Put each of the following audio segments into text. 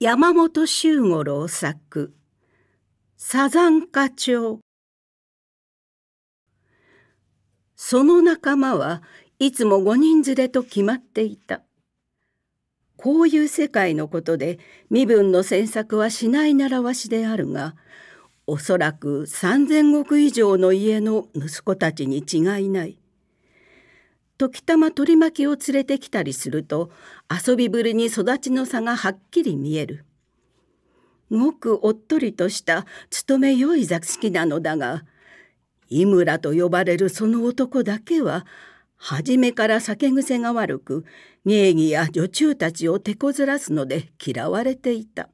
山本周五郎作サザン課長その仲間はいつも五人連れと決まっていたこういう世界のことで身分の詮索はしない習わしであるがおそらく三千石以上の家の息子たちに違いない時たま取り巻きを連れてきたりすると遊びぶりに育ちの差がはっきり見えるごくおっとりとした勤めよい座敷なのだが井村と呼ばれるその男だけは初めから酒癖が悪く芸妓や女中たちを手こずらすので嫌われていた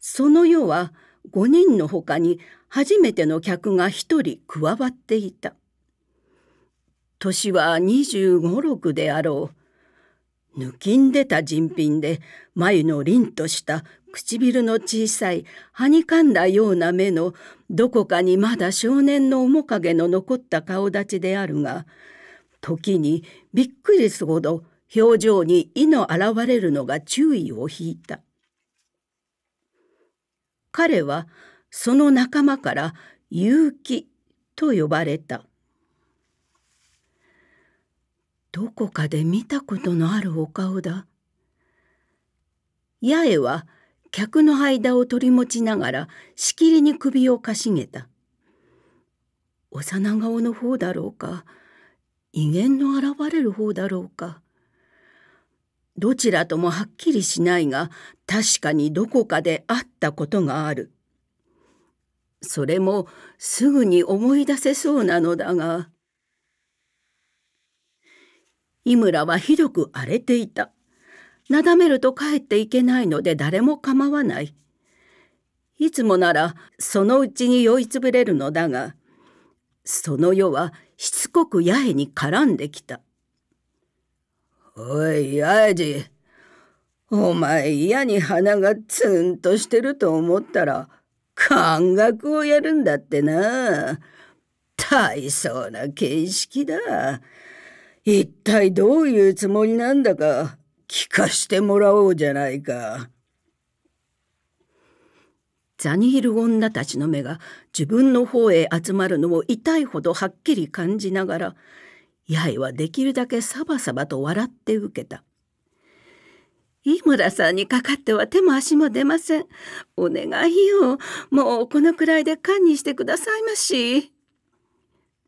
その世は5人のほかに初めての客が一人加わっていた年は2 5六であろう抜きんでた人品で眉の凛とした唇の小さいはにかんだような目のどこかにまだ少年の面影の残った顔立ちであるが時にびっくりすほど表情に意の現れるのが注意を引いた。彼はその仲間から勇気」と呼ばれたどこかで見たことのあるお顔だ八重は客の間を取り持ちながらしきりに首をかしげた幼顔の方だろうか威厳の現れる方だろうかどちらともはっきりしないが確かにどこかで会ったことがあるそれもすぐに思い出せそうなのだが井村はひどく荒れていたなだめると帰っていけないので誰も構わないいつもならそのうちに酔いつぶれるのだがその世はしつこく八重に絡んできたおい八重じお前嫌に鼻がツンとしてると思ったら感学をやるんだってな。大層な形式だ。一体どういうつもりなんだか聞かしてもらおうじゃないか。ザニール女たちの目が自分の方へ集まるのを痛いほどはっきり感じながら、八重はできるだけサバサバと笑って受けた。飯村さんにかかっては手も足も出ません。お願いよ。もうこのくらいで堪にしてくださいまし。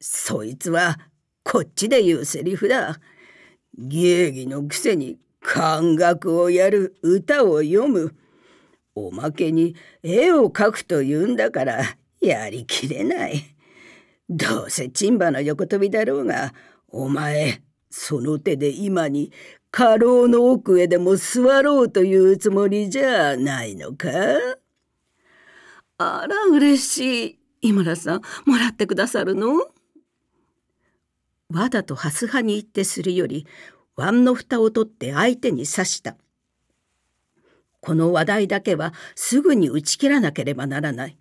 そいつはこっちで言うセリフだ。芸儀のくせに漢学をやる歌を読む。おまけに絵を描くと言うんだからやりきれない。どうせチンバの横跳びだろうが、お前、その手で今に家老の奥へでも座ろうというつもりじゃないのかあら嬉しい井村さんもらってくださるのわだと蓮ス派に行ってするより碗の蓋を取って相手に刺したこの話題だけはすぐに打ち切らなければならない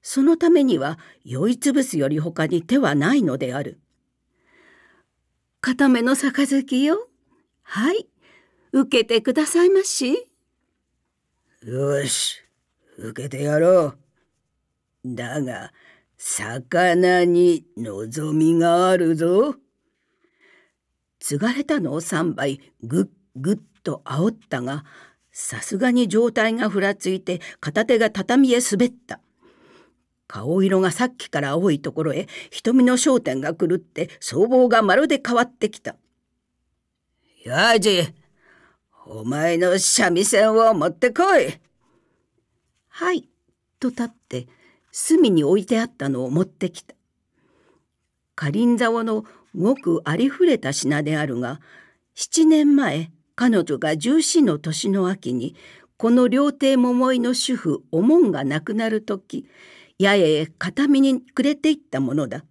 そのためには酔いつぶすより他に手はないのである固めの杯よはい、受けてくださいまし。よし、受けてやろう。だが、魚に望みがあるぞ。継がれたのを3杯ぐっぐっと煽ったが、さすがに上体がふらついて片手が畳へ滑った。顔色がさっきから青いところへ瞳の焦点が狂って僧帽がまるで変わってきた。やじ、お前の三味線を持ってこい。はい、と立って、隅に置いてあったのを持ってきた。かりんざおのごくありふれた品であるが、7年前、彼女が十四の年の秋に、この料亭桃井の主婦おもんが亡くなる時八重へ形見にくれていったものだ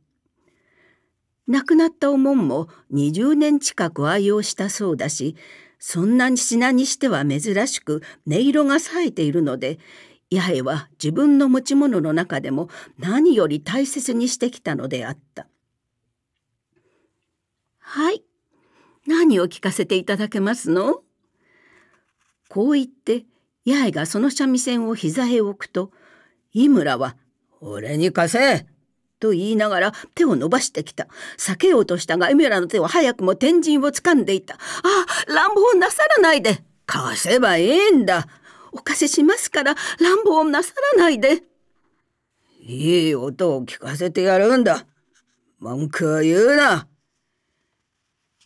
亡くなったおもんも20年近く愛用したそうだしそんな品にしては珍しく音色が冴えているので八重は自分の持ち物の中でも何より大切にしてきたのであった。はい何を聞かせていただけますのこう言って八重がその三味線を膝へ置くと井村は「俺に貸せと言いながら手を伸ばしてきた。避けようとしたが、エミュラの手は早くも天神を掴んでいた。ああ、乱暴なさらないで。貸せばいいんだ。お貸ししますから、乱暴なさらないで。いい音を聞かせてやるんだ。文句を言うな。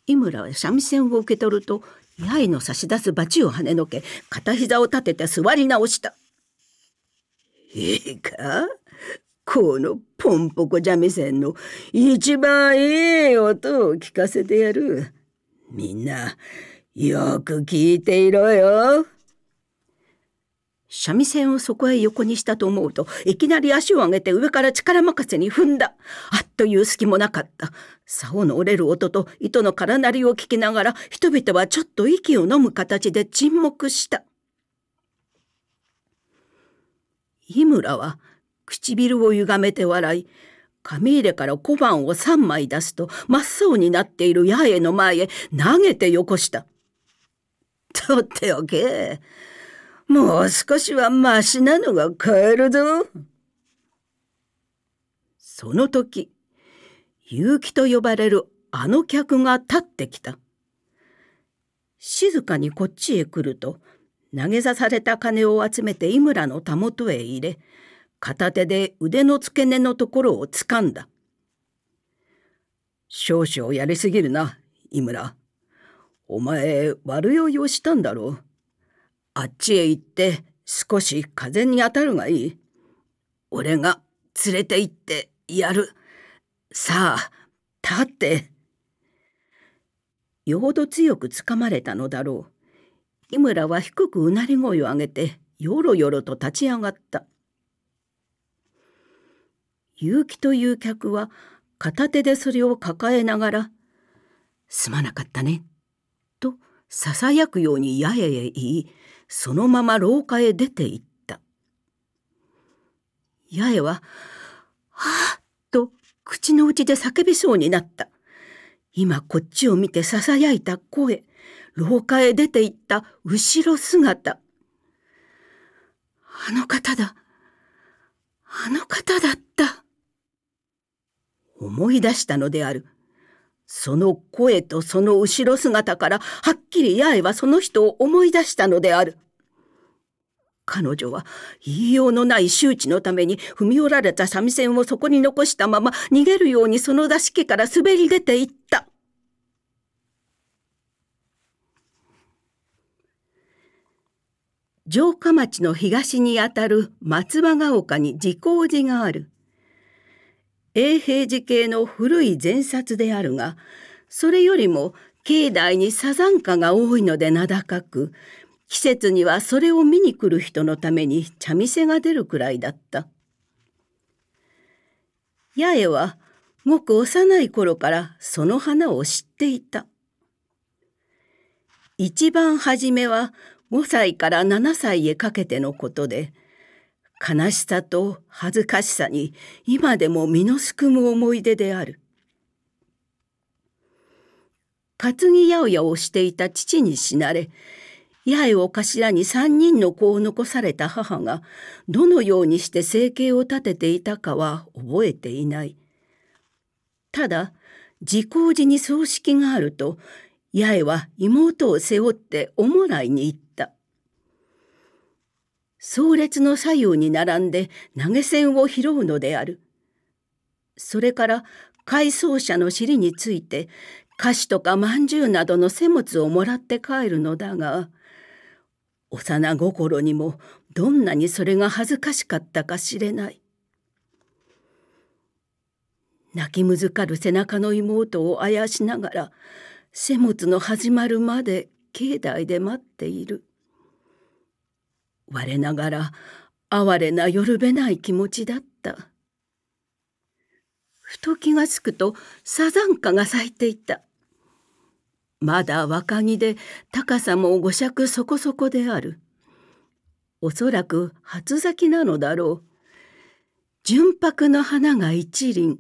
井村は三味線を受け取ると、八重の差し出すバチを跳ねのけ、片膝を立てて座り直した。いいかこのポンポコ三味線の一番いい音を聞かせてやる。みんな、よく聞いていろよ。三味線をそこへ横にしたと思うといきなり足を上げて上から力任せに踏んだあっという隙もなかった竿の折れる音と糸の空鳴りを聞きながら人々はちょっと息を飲む形で沈黙した井村は唇をゆがめて笑い、紙入れから小判を3枚出すと真っ青になっている八重の前へ投げてよこした。とっておけ。もう少しはマシなのが買えるぞ。その時、結城と呼ばれるあの客が立ってきた。静かにこっちへ来ると、投げ出された金を集めて井村のたもとへ入れ、片手で腕の付け根のところを掴んだ。少々やりすぎるな、井村。お前、悪酔いをしたんだろう。あっちへ行って少し風に当たるがいい。俺が連れて行ってやる。さあ、立って。よほど強くつかまれたのだろう。井村は低くうなり声を上げて、よろよろと立ち上がった。結城という客は片手でそれを抱えながら「すまなかったね」とささやくようにややへ言いそのまま廊下へ出て行った八重は「はあ」と口の内で叫びそうになった今こっちを見てささやいた声廊下へ出て行った後ろ姿あの方だあの方だった。思い出したのである。その声とその後ろ姿からはっきり八重はその人を思い出したのである。彼女は言いようのない周知のために踏み折られた三味線をそこに残したまま逃げるようにその座敷から滑り出ていった。城下町の東にあたる松葉ヶ丘に自工寺がある。永平寺系の古い前冊であるが、それよりも境内にサザンカが多いので名高く、季節にはそれを見に来る人のために茶店が出るくらいだった。八重はごく幼い頃からその花を知っていた。一番初めは5歳から7歳へかけてのことで、悲しさと恥ずかしさに今でも身のすくむ思い出である。担ぎ八百屋をしていた父に死なれ、八重を頭に三人の子を残された母が、どのようにして生計を立てていたかは覚えていない。ただ、自公寺に葬式があると、八重は妹を背負っておもらいに行った。葬列の左右に並んで投げ銭を拾うのである。それから回送者の尻について菓子とかまんじゅうなどの背物をもらって帰るのだが幼心にもどんなにそれが恥ずかしかったか知れない。泣きむずかる背中の妹をあやしながら背物の始まるまで境内で待っている。我ながら哀れなよるべない気持ちだった。ふと気がつくとサザンカが咲いていた。まだ若木で高さも五尺そこそこである。おそらく初咲きなのだろう。純白の花が一輪。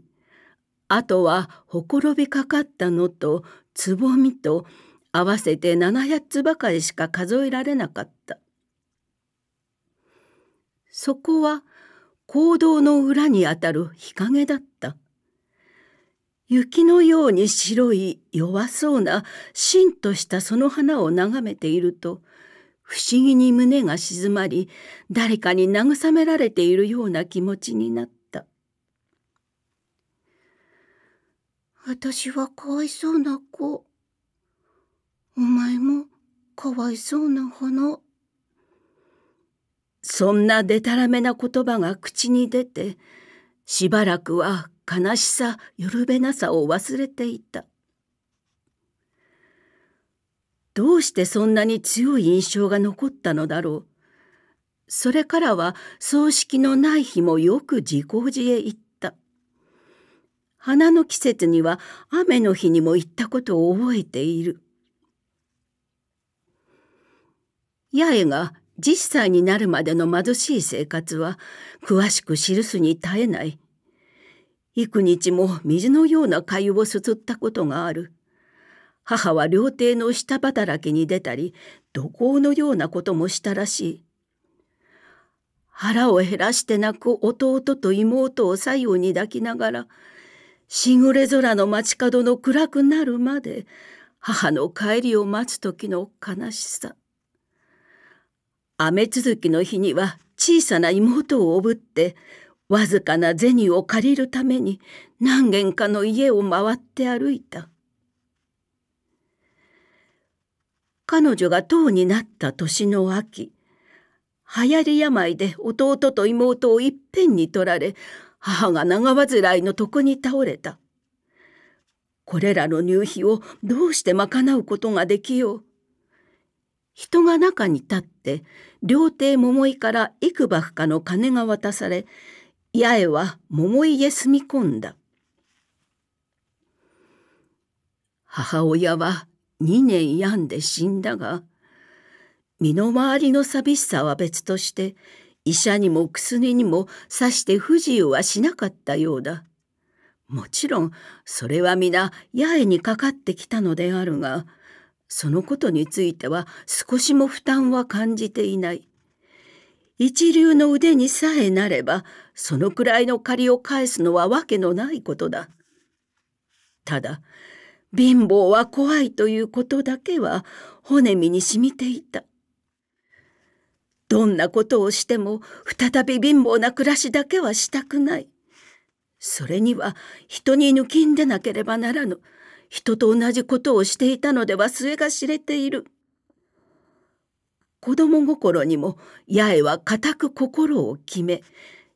あとはほころびかかったのとつぼみと合わせて七0つばかりしか数えられなかった。そこは行動の裏にあたる日陰だった。雪のように白い弱そうなしんとしたその花を眺めていると、不思議に胸が静まり、誰かに慰められているような気持ちになった。私はかわいそうな子。お前もかわいそうな花。そんなでたらめな言葉が口に出て、しばらくは悲しさ、よるべなさを忘れていた。どうしてそんなに強い印象が残ったのだろう。それからは葬式のない日もよく自業自へ行った。花の季節には雨の日にも行ったことを覚えている。八重が10歳になるまでの貧しい生活は詳しく記すに耐えない。幾日も水のような粥をすすったことがある。母は料亭の下働きに出たり、土工のようなこともしたらしい。腹を減らして泣く弟と妹を左右に抱きながら、しぐれ空の街角の暗くなるまで、母の帰りを待つ時の悲しさ。雨続きの日には小さな妹をおぶってわずかな銭を借りるために何軒かの家を回って歩いた彼女が唐になった年の秋流行り病で弟と妹をいっぺんに取られ母が長患いの床に倒れたこれらの入費をどうして賄うことができよう人が中に立って料亭桃井から幾ばくかの金が渡され八重は桃井へ住み込んだ母親は2年病んで死んだが身の回りの寂しさは別として医者にも薬にもさして不自由はしなかったようだもちろんそれは皆八重にかかってきたのであるがそのことについては少しも負担は感じていない。一流の腕にさえなれば、そのくらいの借りを返すのはわけのないことだ。ただ、貧乏は怖いということだけは骨身に染みていた。どんなことをしても再び貧乏な暮らしだけはしたくない。それには人に抜きんでなければならぬ。人と同じことをしていたのでは末が知れている。子供心にも八重は固く心を決め、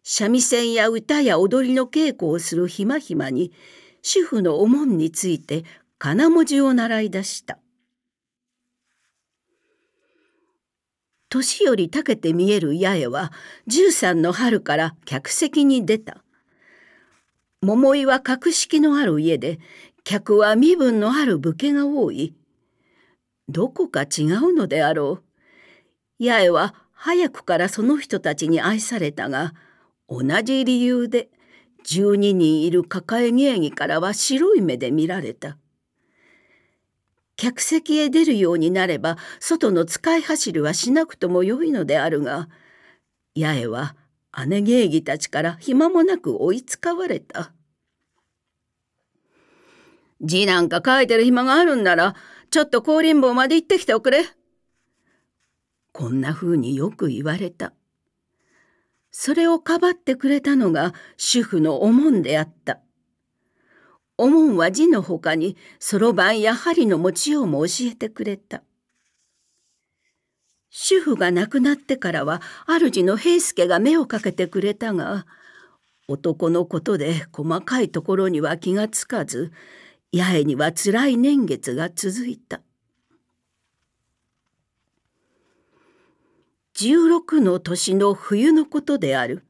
三味線や歌や踊りの稽古をするひまひまに、主婦のおもについて金文字を習い出した。年よりたけて見える八重は13の春から客席に出た。桃井は格式のある家で客は身分のある武家が多い。どこか違うのであろう。八重は早くからその人たちに愛されたが、同じ理由で12人いる抱え芸妓からは白い目で見られた。客席へ出るようになれば外の使い走りはしなくともよいのであるが八重は姉芸妓たちから暇もなく追いつかわれた字なんか書いてる暇があるんなら、ちょっと降林坊まで行ってきておくれ。こんな風によく言われた。それをかばってくれたのが主婦のおもんであった。おもんは字のほかにそろばんや針の持ちようも教えてくれた。主婦が亡くなってからは主の平助が目をかけてくれたが男のことで細かいところには気がつかず八重にはつらい年月が続いた16の年の冬のことである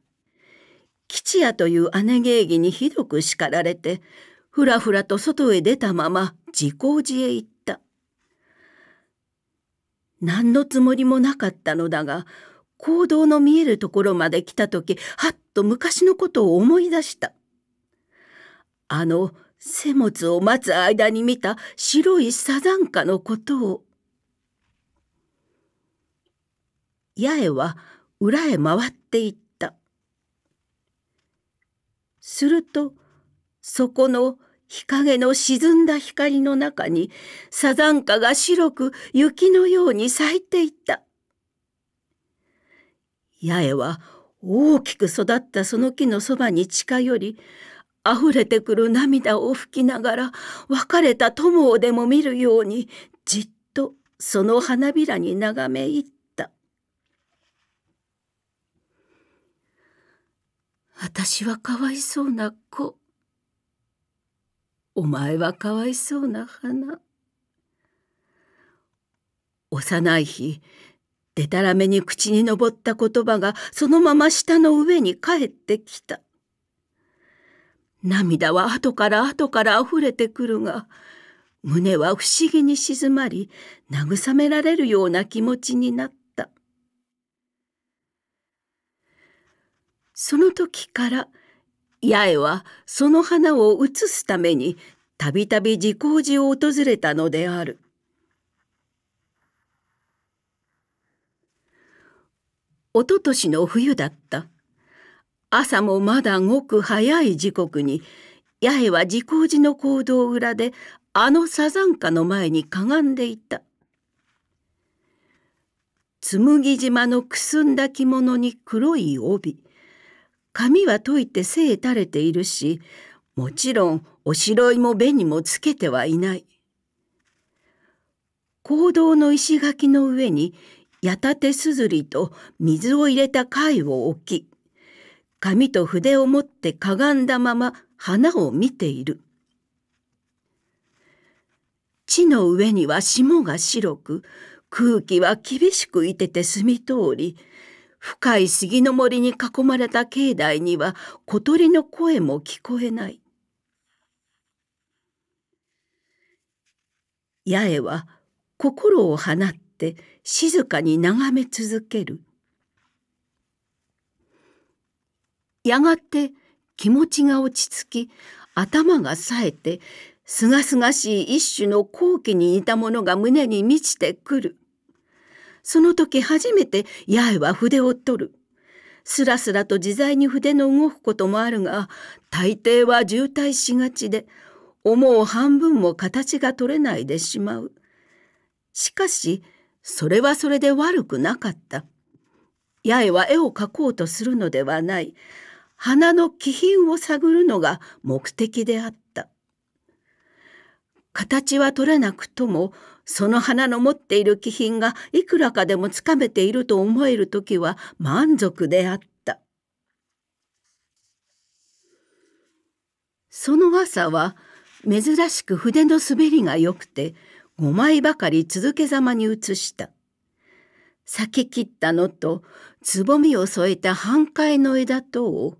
吉也という姉芸妓にひどく叱られてふらふらと外へ出たまま自校寺へ行った何のつもりもなかったのだが行動の見えるところまで来た時はっと昔のことを思い出したあの背物を待つ間に見た白いサザンカのことを。八重は裏へ回っていった。すると、そこの日陰の沈んだ光の中にサザンカが白く雪のように咲いていた。八重は大きく育ったその木のそばに近寄り溢れてくる涙を拭きながら別れた友をでも見るようにじっとその花びらに眺め入った私はかわいそうな子お前はかわいそうな花幼い日でたらめに口に上った言葉がそのまま舌の上に帰ってきた涙は後から後から溢れてくるが、胸は不思議に静まり、慰められるような気持ちになった。その時から、八重はその花を移すために、たびたび自光寺を訪れたのである。おととしの冬だった。朝もまだごく早い時刻に八重は自光寺の行動裏であのサザンカの前にかがんでいた紬島のくすんだ着物に黒い帯髪は解いて背垂れているしもちろんおしろいも紅もつけてはいない坑道の石垣の上に矢立てすずりと水を入れた貝を置き紙と筆を持ってかがんだまま花を見ている。地の上には霜が白く、空気は厳しくいてて澄み通り、深い杉の森に囲まれた境内には小鳥の声も聞こえない。八重は心を放って静かに眺め続ける。やがて気持ちが落ち着き頭が冴えてすがすがしい一種の好奇に似たものが胸に満ちてくるその時初めて八重は筆を取るすらすらと自在に筆の動くこともあるが大抵は渋滞しがちで思う半分も形が取れないでしまうしかしそれはそれで悪くなかった八重は絵を描こうとするのではない花の気品を探るのが目的であった。形は取れなくとも、その花の持っている気品がいくらかでもつかめていると思える時は満足であった。その朝は珍しく筆の滑りが良くて5枚ばかり続けざまに移した。咲き切ったのとつぼみを添えた半壊の枝とを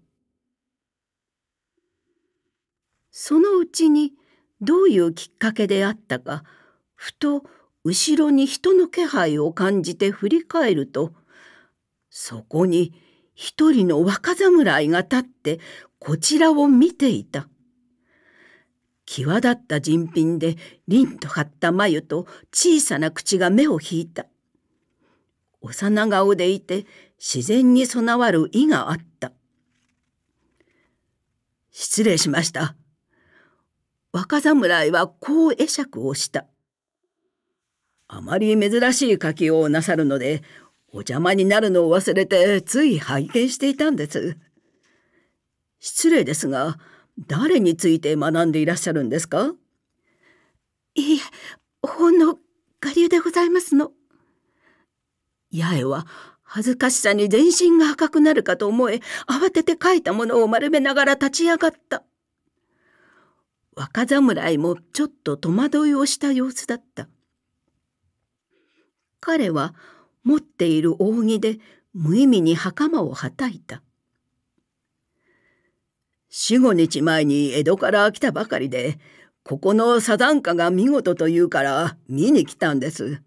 そのうちにどういうきっかけであったかふと後ろに人の気配を感じて振り返るとそこに一人の若侍が立ってこちらを見ていた際立った人品で凛と張った眉と小さな口が目を引いた幼顔でいて自然に備わる意があった失礼しました若侍はこう会釈をした。あまり珍しい書きをなさるので、お邪魔になるのを忘れてつい拝見していたんです。失礼ですが、誰について学んでいらっしゃるんですかいいえ、ほんの我流でございますの。八重は恥ずかしさに全身が赤くなるかと思え、慌てて書いたものを丸めながら立ち上がった。若侍もちょっと戸惑いをした様子だった。彼は持っている扇で無意味に袴をはたいた。四五日前に江戸から来たばかりで、ここのサザンカが見事というから見に来たんです。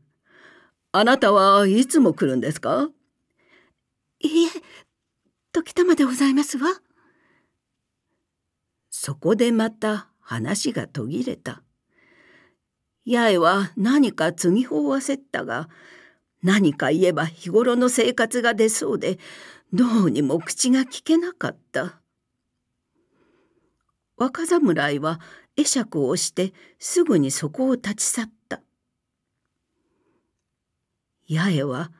あなたはいつも来るんですかいえ、時たまでございますわ。そこでまた話が途切れた。八重は何か継ぎ法を焦ったが、何か言えば日頃の生活が出そうで、どうにも口が聞けなかった。若侍は会釈をしてすぐにそこを立ち去った。八重は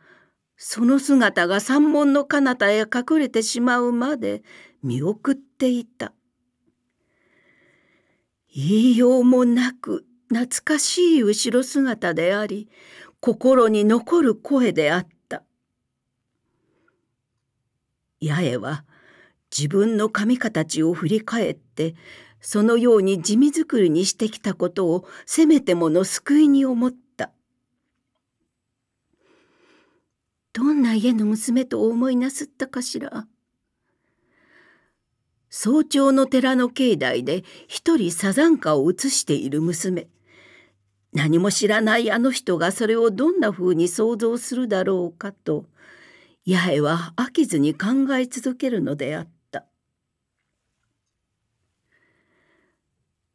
その姿が山門の彼方へ隠れてしまうまで見送っていた。言いようもなく懐かしい後ろ姿であり心に残る声であった八重は自分の髪形を振り返ってそのように地味作りにしてきたことをせめてもの救いに思ったどんな家の娘とお思いなすったかしら。早朝の寺の境内で一人サザンカを写している娘。何も知らないあの人がそれをどんな風に想像するだろうかと、八重は飽きずに考え続けるのであった。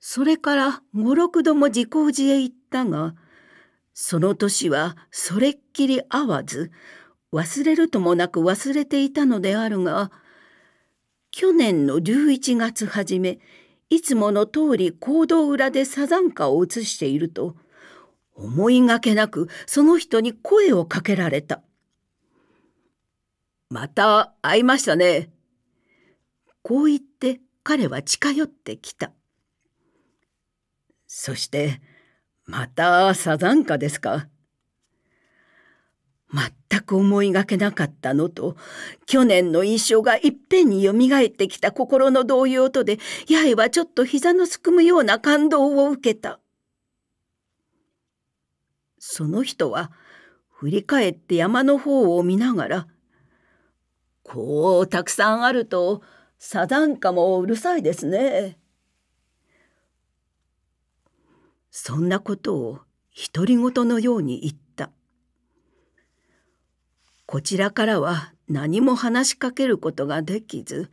それから五六度も自校寺へ行ったが、その年はそれっきり会わず、忘れるともなく忘れていたのであるが、去年の11月初めいつもの通り行動裏でサザンカを写していると思いがけなくその人に声をかけられた。また会いましたね。こう言って彼は近寄ってきた。そして、またサザンカですか。全く思いがけなかったのと、去年の印象がいっぺんによみがえってきた心の動揺とで、八重はちょっと膝のすくむような感動を受けた。その人は、振り返って山の方を見ながら、こうたくさんあると、サザンカもうるさいですね。そんなことを独り言のように言っこちらからは何も話しかけることができず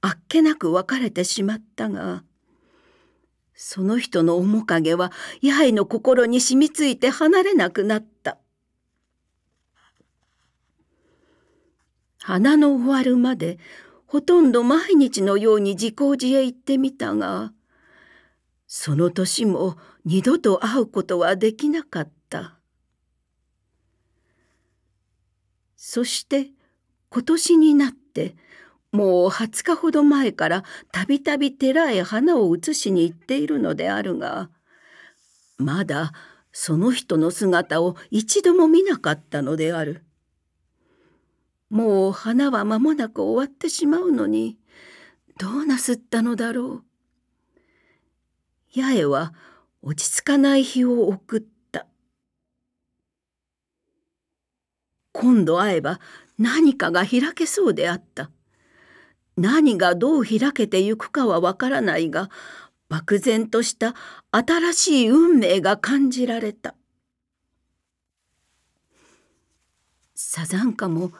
あっけなく別れてしまったがその人の面影は八重の心に染みついて離れなくなった花の終わるまでほとんど毎日のように自校寺へ行ってみたがその年も二度と会うことはできなかった。そして今年になってもう20日ほど前からたびたび寺へ花を移しに行っているのであるがまだその人の姿を一度も見なかったのである。もう花は間もなく終わってしまうのにどうなすったのだろう。八重は落ち着かない日を送った。今度会えば何かが開けそうであった。何がどう開けてゆくかはわからないが、漠然とした新しい運命が感じられた。サザンカも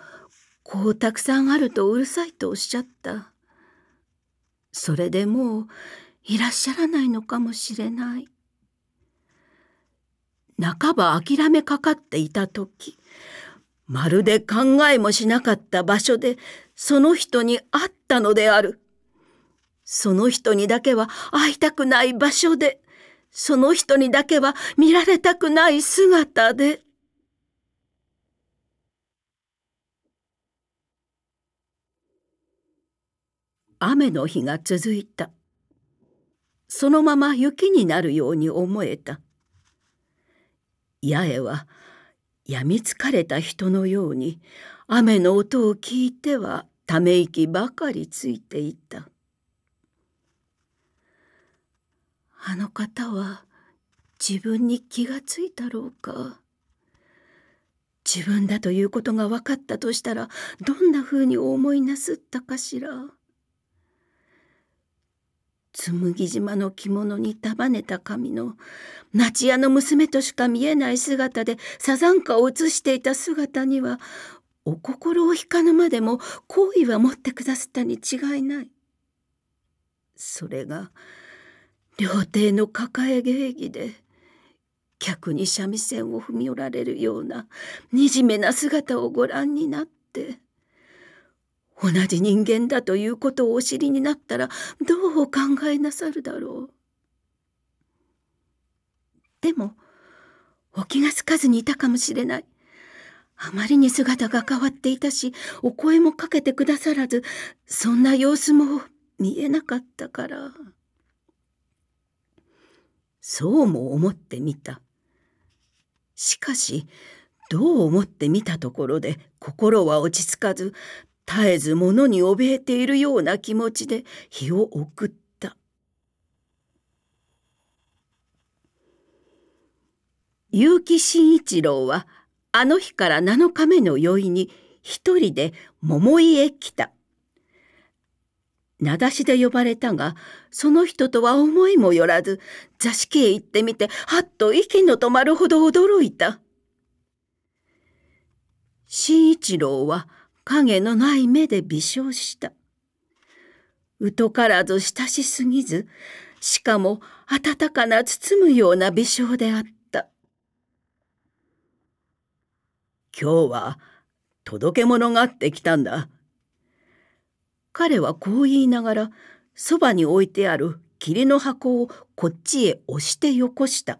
こうたくさんあるとうるさいとおっしゃった。それでもういらっしゃらないのかもしれない。半ば諦めかかっていた時まるで考えもしなかった場所でその人に会ったのである。その人にだけは会いたくない場所で、その人にだけは見られたくない姿で。雨の日が続いた。そのまま雪になるように思えた。八重は病みつかれた人のように雨の音を聞いてはため息ばかりついていたあの方は自分に気がついたろうか自分だということが分かったとしたらどんなふうに思いなすったかしら。紬島の着物に束ねた髪の町屋の娘としか見えない姿でサザンカを映していた姿にはお心を惹かぬまでも好意は持ってくださったに違いない。それが料亭の抱え芸儀で客に三味線を踏み寄られるような惨めな姿をご覧になって同じ人間だということをお知りになったらどうお考えなさるだろう。でもお気がつかずにいたかもしれない。あまりに姿が変わっていたしお声もかけてくださらずそんな様子も見えなかったから。そうも思ってみた。しかしどう思ってみたところで心は落ち着かず絶えず物に怯えているような気持ちで日を送った結城真一郎はあの日から7日目の酔いに一人で桃井へ来た名指しで呼ばれたがその人とは思いもよらず座敷へ行ってみてはっと息の止まるほど驚いた。新一郎は影のない目で微笑した。疎からず親しすぎず、しかも温かな包むような微笑であった。今日は届け物があってきたんだ。彼はこう言いながら、そばに置いてある霧の箱をこっちへ押してよこした。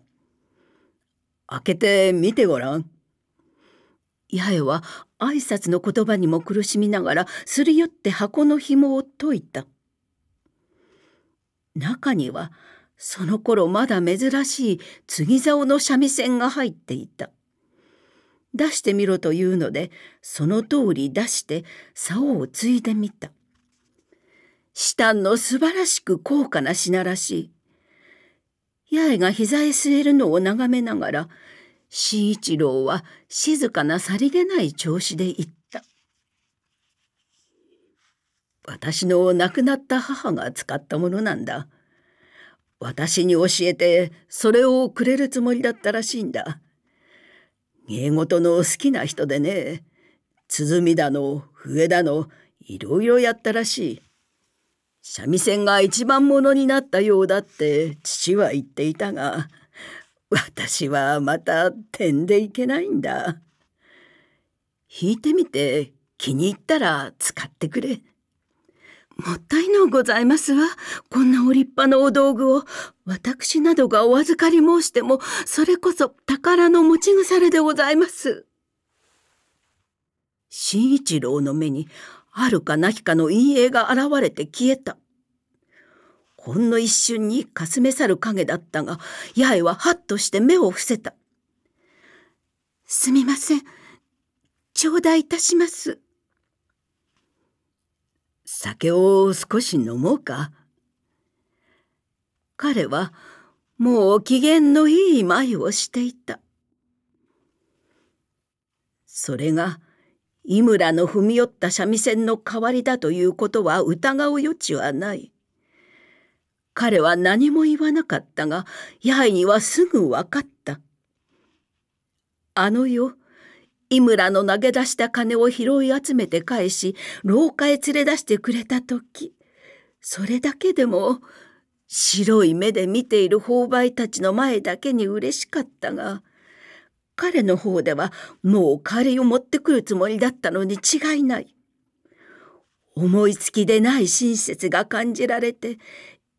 開けてみてごらん。八重は挨拶の言葉にも苦しみながらすり寄って箱の紐を解いた中にはその頃まだ珍しい継竿の三味線が入っていた出してみろというのでその通り出して竿を継いでみた下タンの素晴らしく高価な品らしい八重が膝へ据えるのを眺めながら慎一郎は静かなさりげない調子で言った。私の亡くなった母が使ったものなんだ。私に教えてそれをくれるつもりだったらしいんだ。芸事の好きな人でね、鼓だの笛だのいろいろやったらしい。三味線が一番ものになったようだって父は言っていたが。私はまた点でいけないんだ。引いてみて気に入ったら使ってくれ。もったいのうございますわ。こんなお立派なお道具を、私などがお預かり申しても、それこそ宝の持ち腐れでございます。新一郎の目に、あるかなきかの陰影が現れて消えた。ほんの一瞬にかすめ去る影だったが、八重はハッとして目を伏せた。すみません。頂戴いたします。酒を少し飲もうか。彼はもう機嫌のいい舞をしていた。それが井村の踏み寄った三味線の代わりだということは疑う余地はない。彼は何も言わなかったが、八重にはすぐ分かった。あの夜、井村の投げ出した金を拾い集めて返し、廊下へ連れ出してくれた時、それだけでも、白い目で見ている購買たちの前だけに嬉しかったが、彼の方ではもう借りを持ってくるつもりだったのに違いない。思いつきでない親切が感じられて、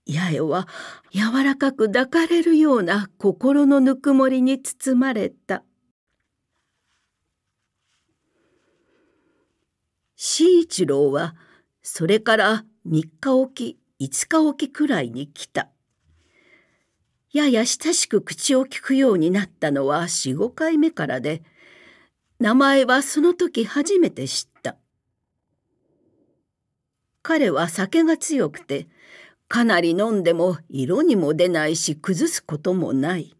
八重は柔らかく抱かれるような心のぬくもりに包まれた。慎一郎はそれから3日おき5日おきくらいに来た。やや親しく口を聞くようになったのは45回目からで名前はその時初めて知った彼は酒が強くてかなり飲んでも色にも出ないし崩すこともない。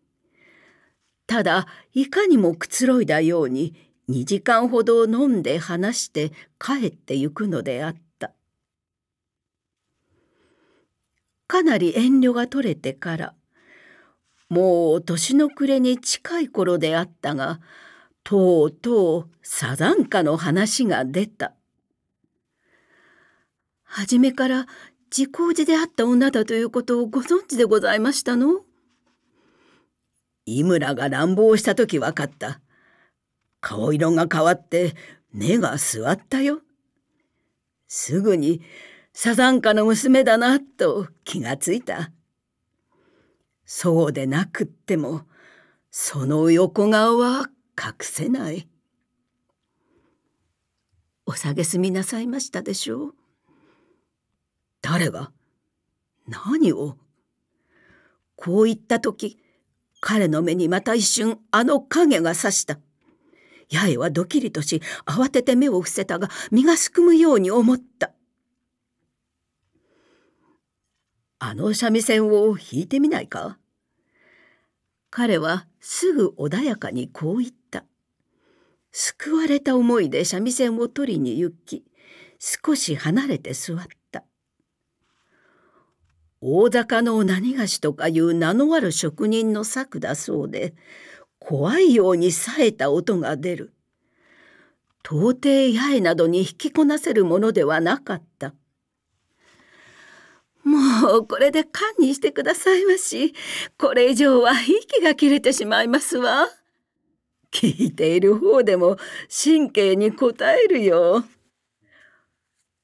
ただいかにもくつろいだように2時間ほど飲んで話して帰ってゆくのであった。かなり遠慮が取れてからもう年の暮れに近い頃であったがとうとうサザンカの話が出た。初めから自工寺であった女だということをご存知でございましたの井村が乱暴した時分かった。顔色が変わって根が座ったよ。すぐにサザンカの娘だなと気がついた。そうでなくってもその横顔は隠せない。お下げすみなさいましたでしょう。誰が何をこう言った時、彼の目にまた一瞬あの影が差した。八重はドキリとし、慌てて目を伏せたが、身がすくむように思った。あの三味線を弾いてみないか彼はすぐ穏やかにこう言った。救われた思いで三味線を取りに行き、少し離れて座った。大坂の何菓子とかいう名のある職人の策だそうで怖いように冴えた音が出る到底八重などに引きこなせるものではなかったもうこれで勘にしてくださいましこれ以上は息が切れてしまいますわ聞いている方でも神経に応えるよ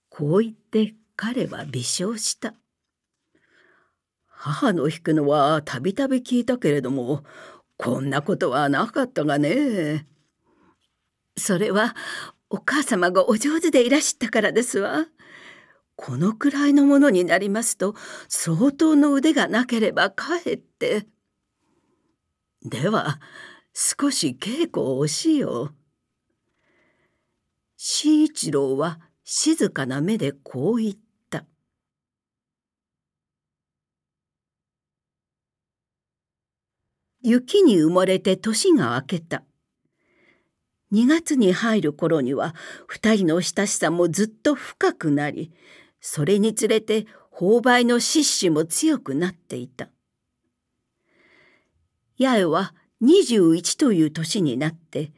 こう言って彼は微笑した母の弾くのはたびたび聞いたけれどもこんなことはなかったがねそれはお母様がお上手でいらしたからですわこのくらいのものになりますと相当の腕がなければかえってでは少し稽古をしよう慎一郎は静かな目でこう言った雪に埋もれて年が明けた。2月に入る頃には2人の親しさもずっと深くなりそれにつれて勾配の獅子も強くなっていた八重は21という年になって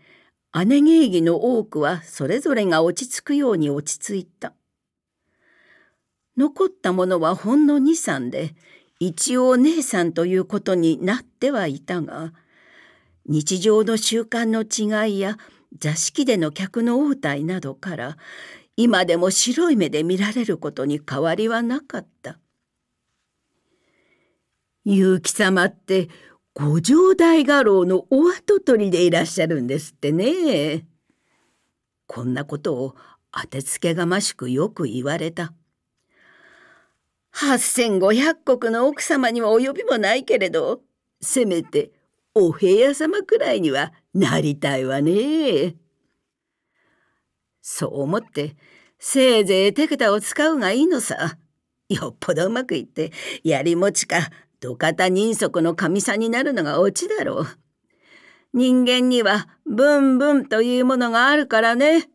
姉芸妓の多くはそれぞれが落ち着くように落ち着いた残ったものはほんの23で一応姉さんということになってはいたが日常の習慣の違いや座敷での客の応対などから今でも白い目で見られることに変わりはなかった。結城様って五条大画廊のお跡取りでいらっしゃるんですってね。こんなことを当てつけがましくよく言われた。8,500国の奥様には及びもないけれど、せめてお部屋様くらいにはなりたいわね。そう思って、せいぜい手札を使うがいいのさ。よっぽどうまくいって、槍持ちか、土方人足の神さんになるのがオチだろう。人間には、ブンブンというものがあるからね。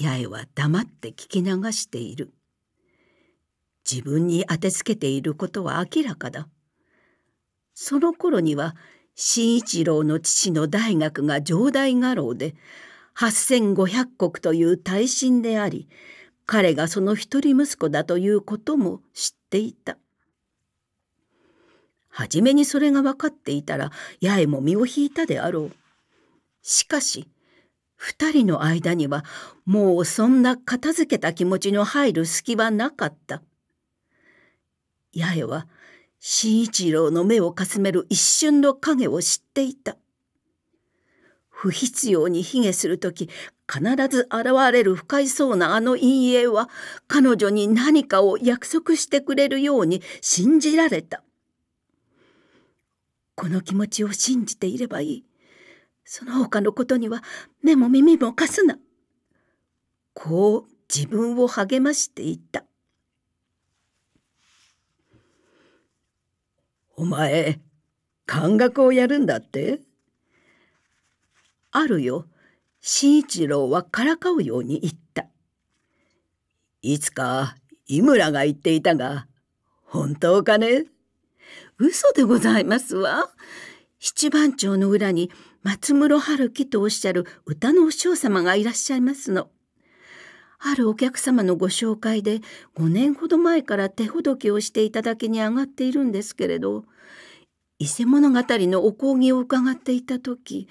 八重は黙って聞き流している。自分に当てつけていることは明らかだ。その頃には新一郎の父の大学が上代画廊で8,500石という大臣であり彼がその一人息子だということも知っていた。初めにそれが分かっていたら八重も身を引いたであろう。しかし二人の間にはもうそんな片付けた気持ちの入る隙はなかった。八重は新一郎の目をかすめる一瞬の影を知っていた。不必要に卑下する時必ず現れる不快そうなあの陰影は彼女に何かを約束してくれるように信じられた。この気持ちを信じていればいい。その他のことには目も耳も貸すな。こう自分を励ましていった。お前、漢学をやるんだってあるよ。新一郎はからかうように言った。いつか井村が言っていたが、本当かね嘘でございますわ。七番町の裏に松室春樹とおっしゃる歌のお嬢様がいらっしゃいますの。あるお客様のご紹介で5年ほど前から手ほどきをしていただけに上がっているんですけれど伊勢物語のお講義を伺っていた時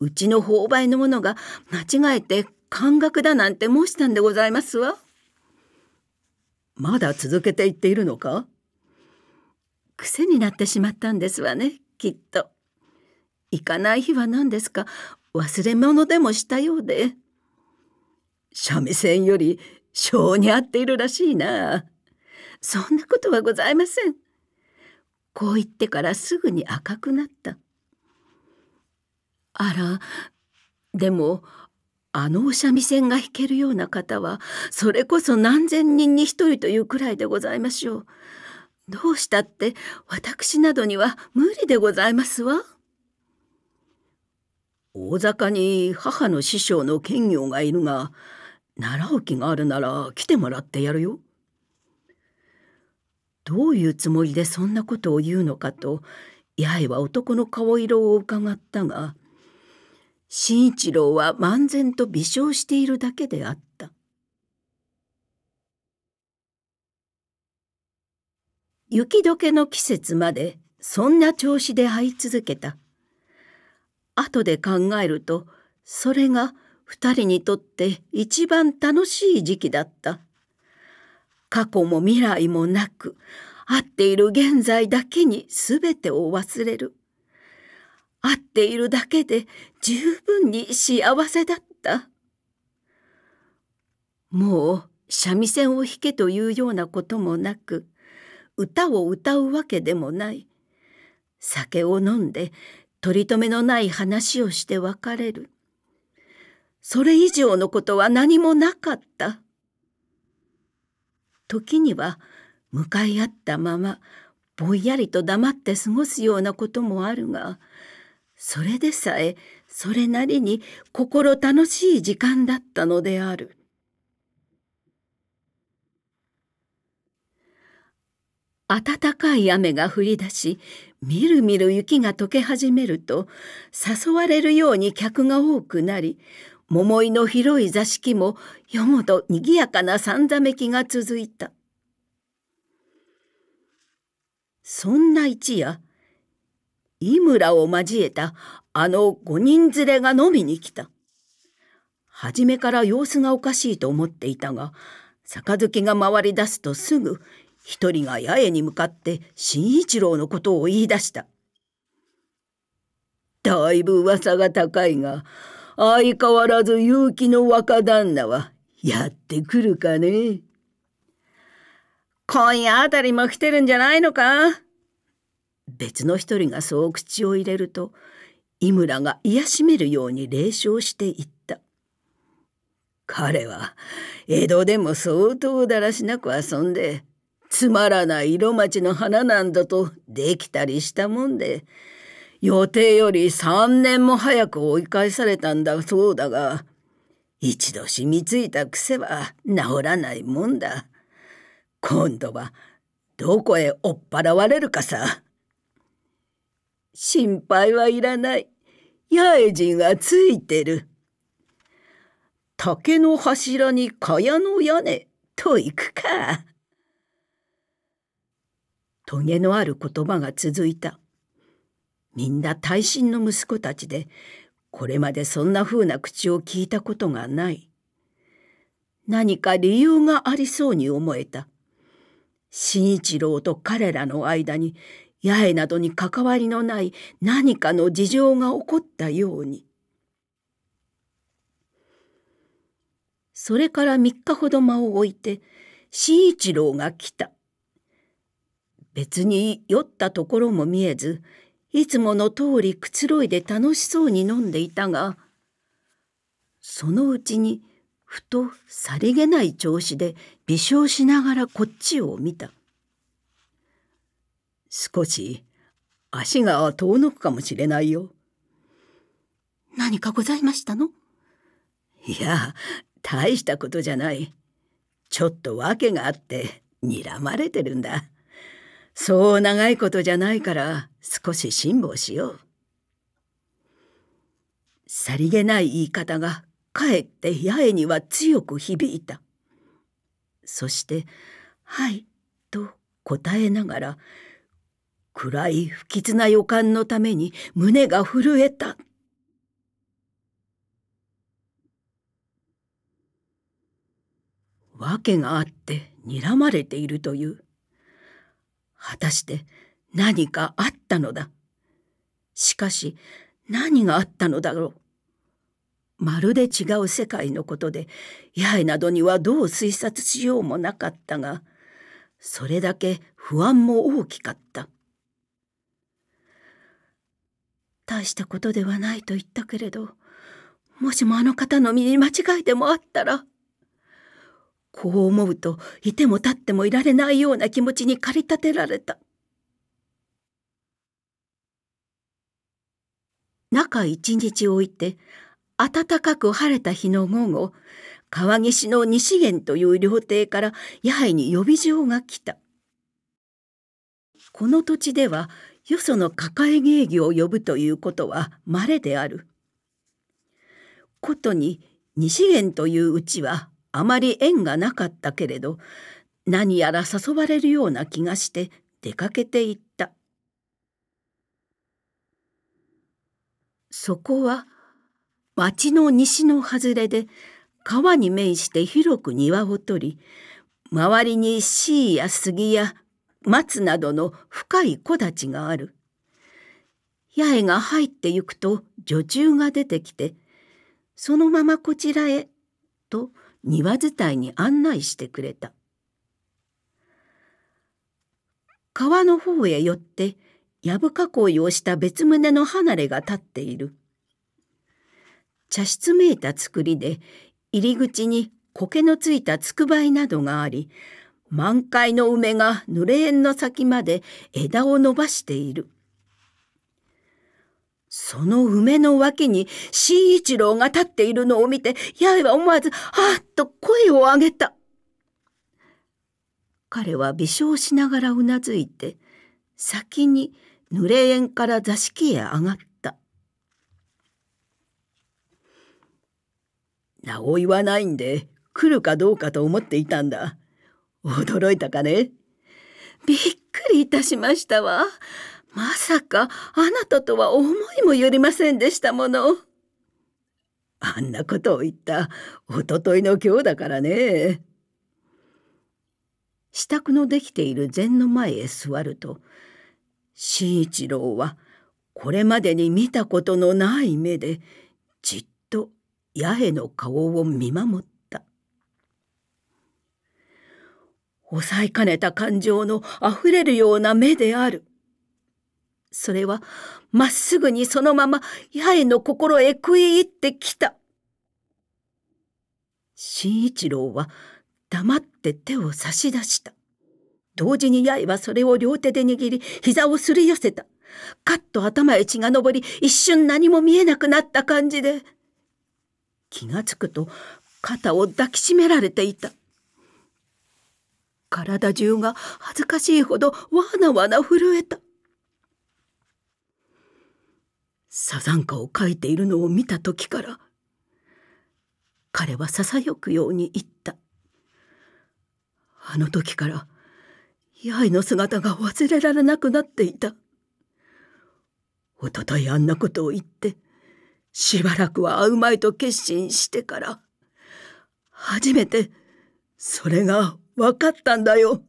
うちの購買の者が間違えて感覚だなんて申したんでございますわ。まだ続けていっているのか癖になってしまったんですわねきっと。行かない日は何ですか忘れ物でもしたようで。三味線より性に合っているらしいな。そんなことはございません。こう言ってからすぐに赤くなった。あら、でも、あのお三味線が弾けるような方は、それこそ何千人に一人というくらいでございましょう。どうしたって、私などには無理でございますわ。大阪に母の師匠の兼業がいるが、習う気があるなら来てもらってやるよ。どういうつもりでそんなことを言うのかと八重は男の顔色を伺ったが真一郎は漫然と微笑しているだけであった。雪解けの季節までそんな調子で会い続けた。後で考えるとそれが二人にとって一番楽しい時期だった。過去も未来もなく、会っている現在だけに全てを忘れる。会っているだけで十分に幸せだった。もう三味線を弾けというようなこともなく、歌を歌うわけでもない。酒を飲んで取り留めのない話をして別れる。それ以上のことは何もなかった。時には向かい合ったままぼんやりと黙って過ごすようなこともあるがそれでさえそれなりに心楽しい時間だったのである暖かい雨が降り出しみるみる雪が溶け始めると誘われるように客が多くなり桃井の広い座敷もよもとにぎやかなさんざめきが続いた。そんな一夜、井村を交えたあの五人連れが飲みに来た。初めから様子がおかしいと思っていたが、杯が回り出すとすぐ一人が八重に向かって新一郎のことを言い出した。だいぶ噂が高いが、相変わらず結城の若旦那はやってくるかね。今夜あたりも来てるんじゃないのか別の一人がそう口を入れると井村が癒しめるように冷笑していった彼は江戸でも相当だらしなく遊んでつまらない色町の花なんだとできたりしたもんで予定より3年も早く追い返されたんだそうだが、一度染みついた癖は治らないもんだ。今度はどこへ追っ払われるかさ。心配はいらない。八重人はついてる。竹の柱に蚊帳の屋根と行くか。トゲのある言葉が続いた。みんな大臣の息子たちで、これまでそんな風な口を聞いたことがない。何か理由がありそうに思えた。新一郎と彼らの間に、八重などに関わりのない何かの事情が起こったように。それから3日ほど間を置いて、新一郎が来た。別に酔ったところも見えず、いつもの通りくつろいで楽しそうに飲んでいたが、そのうちにふとさりげない調子で微笑しながらこっちを見た。少し足が遠のくかもしれないよ。何かございましたのいや、大したことじゃない。ちょっと訳があって睨まれてるんだ。そう長いことじゃないから少し辛抱しよう。さりげない言い方がかえって八重には強く響いた。そして、はい、と答えながら、暗い不吉な予感のために胸が震えた。訳があって睨まれているという果たして何かあったのだ。しかし何があったのだろう。まるで違う世界のことで、八重などにはどう推察しようもなかったが、それだけ不安も大きかった。大したことではないと言ったけれど、もしもあの方の身に間違いでもあったら、こう思うといても立ってもいられないような気持ちに駆り立てられた中一日置いて暖かく晴れた日の午後川岸の西源という料亭から八重に予備状が来たこの土地ではよその抱え芸妓を呼ぶということは稀であることに西源といううちはあまり縁がなかったけれど何やら誘われるような気がして出かけていったそこは町の西の外れで川に面して広く庭を取り周りに椎や杉や松などの深い木立がある八重が入ってゆくと女中が出てきてそのままこちらへと庭伝いに案内してくれた川の方へ寄って藪囲いをした別棟の離れが立っている茶室めいた作りで入り口に苔のついたつくばいなどがあり満開の梅が濡れ縁の先まで枝を伸ばしているその梅の脇に新一郎が立っているのを見て、八重は思わず、はーっと声を上げた。彼は微笑しながらうなずいて、先に濡れ縁から座敷へ上がった。名を言わないんで、来るかどうかと思っていたんだ。驚いたかねびっくりいたしましたわ。まさかあなたとは思いもよりませんでしたもの。あんなことを言ったおとといの今日だからね。支度のできている禅の前へ座ると真一郎はこれまでに見たことのない目でじっと八重の顔を見守った。抑えかねた感情のあふれるような目である。それはまっすぐにそのまま八重の心へ食い入ってきた。新一郎は黙って手を差し出した。同時に八重はそれを両手で握り、膝をすり寄せた。カッと頭へ血が上り、一瞬何も見えなくなった感じで。気がつくと肩を抱きしめられていた。体中が恥ずかしいほどわなわな震えた。サザンカを描いているのを見た時から彼はささよくように言ったあの時から八重の姿が忘れられなくなっていたおとといあんなことを言ってしばらくは会うまいと決心してから初めてそれが分かったんだよ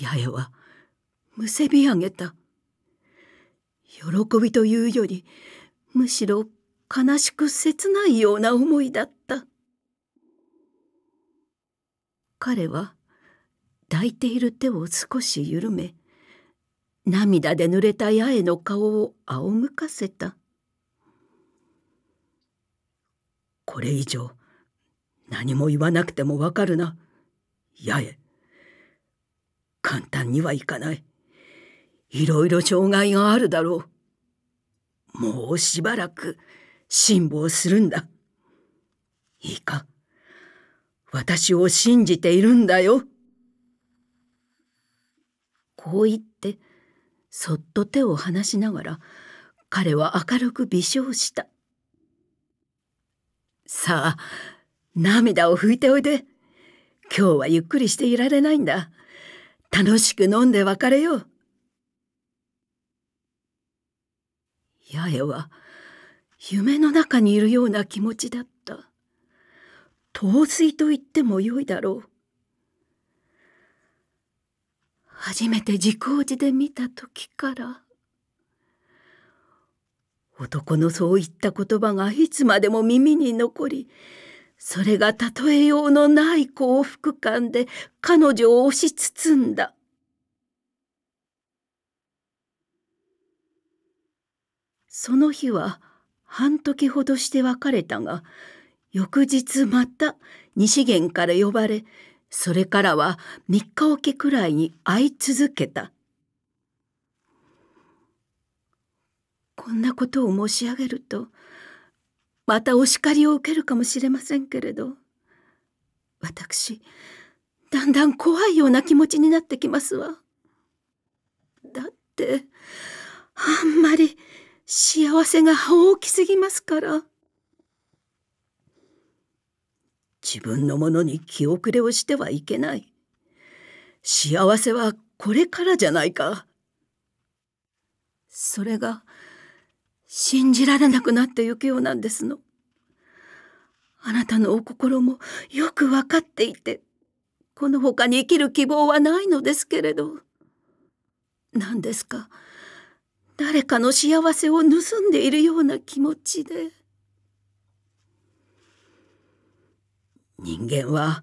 八重はむせび上げた喜びというよりむしろ悲しく切ないような思いだった彼は抱いている手を少し緩め涙で濡れた八重の顔を仰向かせた「これ以上何も言わなくてもわかるな八重簡単にはいかないいろいろ障害があるだろう。もうしばらく辛抱するんだ。いいか、私を信じているんだよ。こう言って、そっと手を離しながら、彼は明るく微笑した。さあ、涙を拭いておいで。今日はゆっくりしていられないんだ。楽しく飲んで別れよう。八重は夢の中にいるような気持ちだった陶酔と言ってもよいだろう初めて自光寺で見た時から男のそういった言葉がいつまでも耳に残りそれが例えようのない幸福感で彼女を押し包んだその日は半時ほどして別れたが、翌日また西元から呼ばれ、それからは3日おきくらいに会い続けた。こんなことを申し上げると、またお叱りを受けるかもしれませんけれど、私、だんだん怖いような気持ちになってきますわ。だって、あんまり、幸せが大きすぎますから。自分のものに気遅れをしてはいけない。幸せはこれからじゃないか。それが信じられなくなってゆくようなんですの。あなたのお心もよくわかっていて、この他に生きる希望はないのですけれど。何ですか誰かの幸せを盗んでいるような気持ちで人間は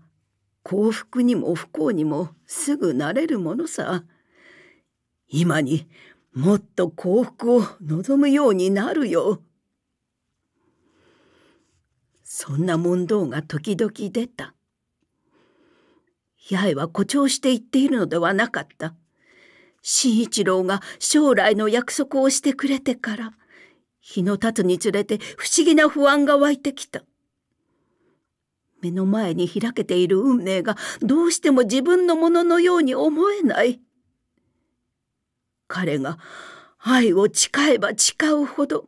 幸福にも不幸にもすぐなれるものさ今にもっと幸福を望むようになるよそんな問答が時々出た八重は誇張して言っているのではなかった新一郎が将来の約束をしてくれてから、日の経つにつれて不思議な不安が湧いてきた。目の前に開けている運命がどうしても自分のもののように思えない。彼が愛を誓えば誓うほど、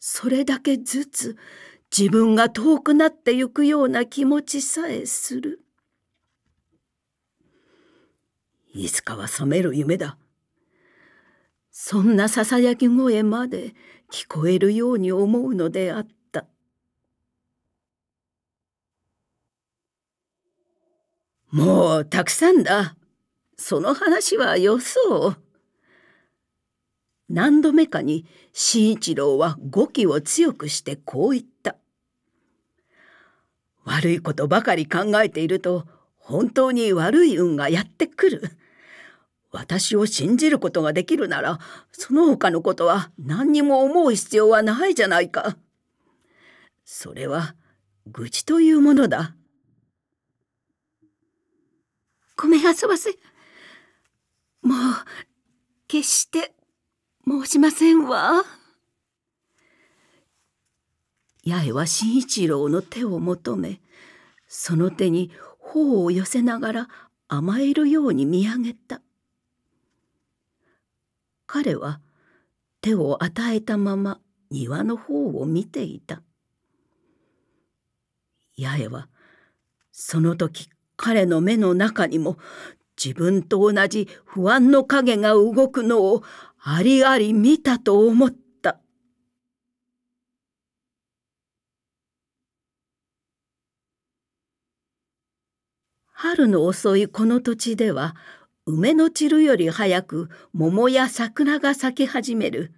それだけずつ自分が遠くなってゆくような気持ちさえする。いつかは覚める夢だ。そんなささやき声まで聞こえるように思うのであった。もうたくさんだ。その話はよそう。何度目かに新一郎は語気を強くしてこう言った。悪いことばかり考えていると本当に悪い運がやってくる。私を信じることができるなら、その他のことは何にも思う必要はないじゃないか。それは、愚痴というものだ。ごめんあそばせ。もう、決して、申しませんわ。八重は新一郎の手を求め、その手に頬を寄せながら甘えるように見上げた。彼は手を与えたまま庭の方を見ていた八重はその時彼の目の中にも自分と同じ不安の影が動くのをありあり見たと思った。春の遅いこの土地では梅の散るより早く桃や桜が咲き始める。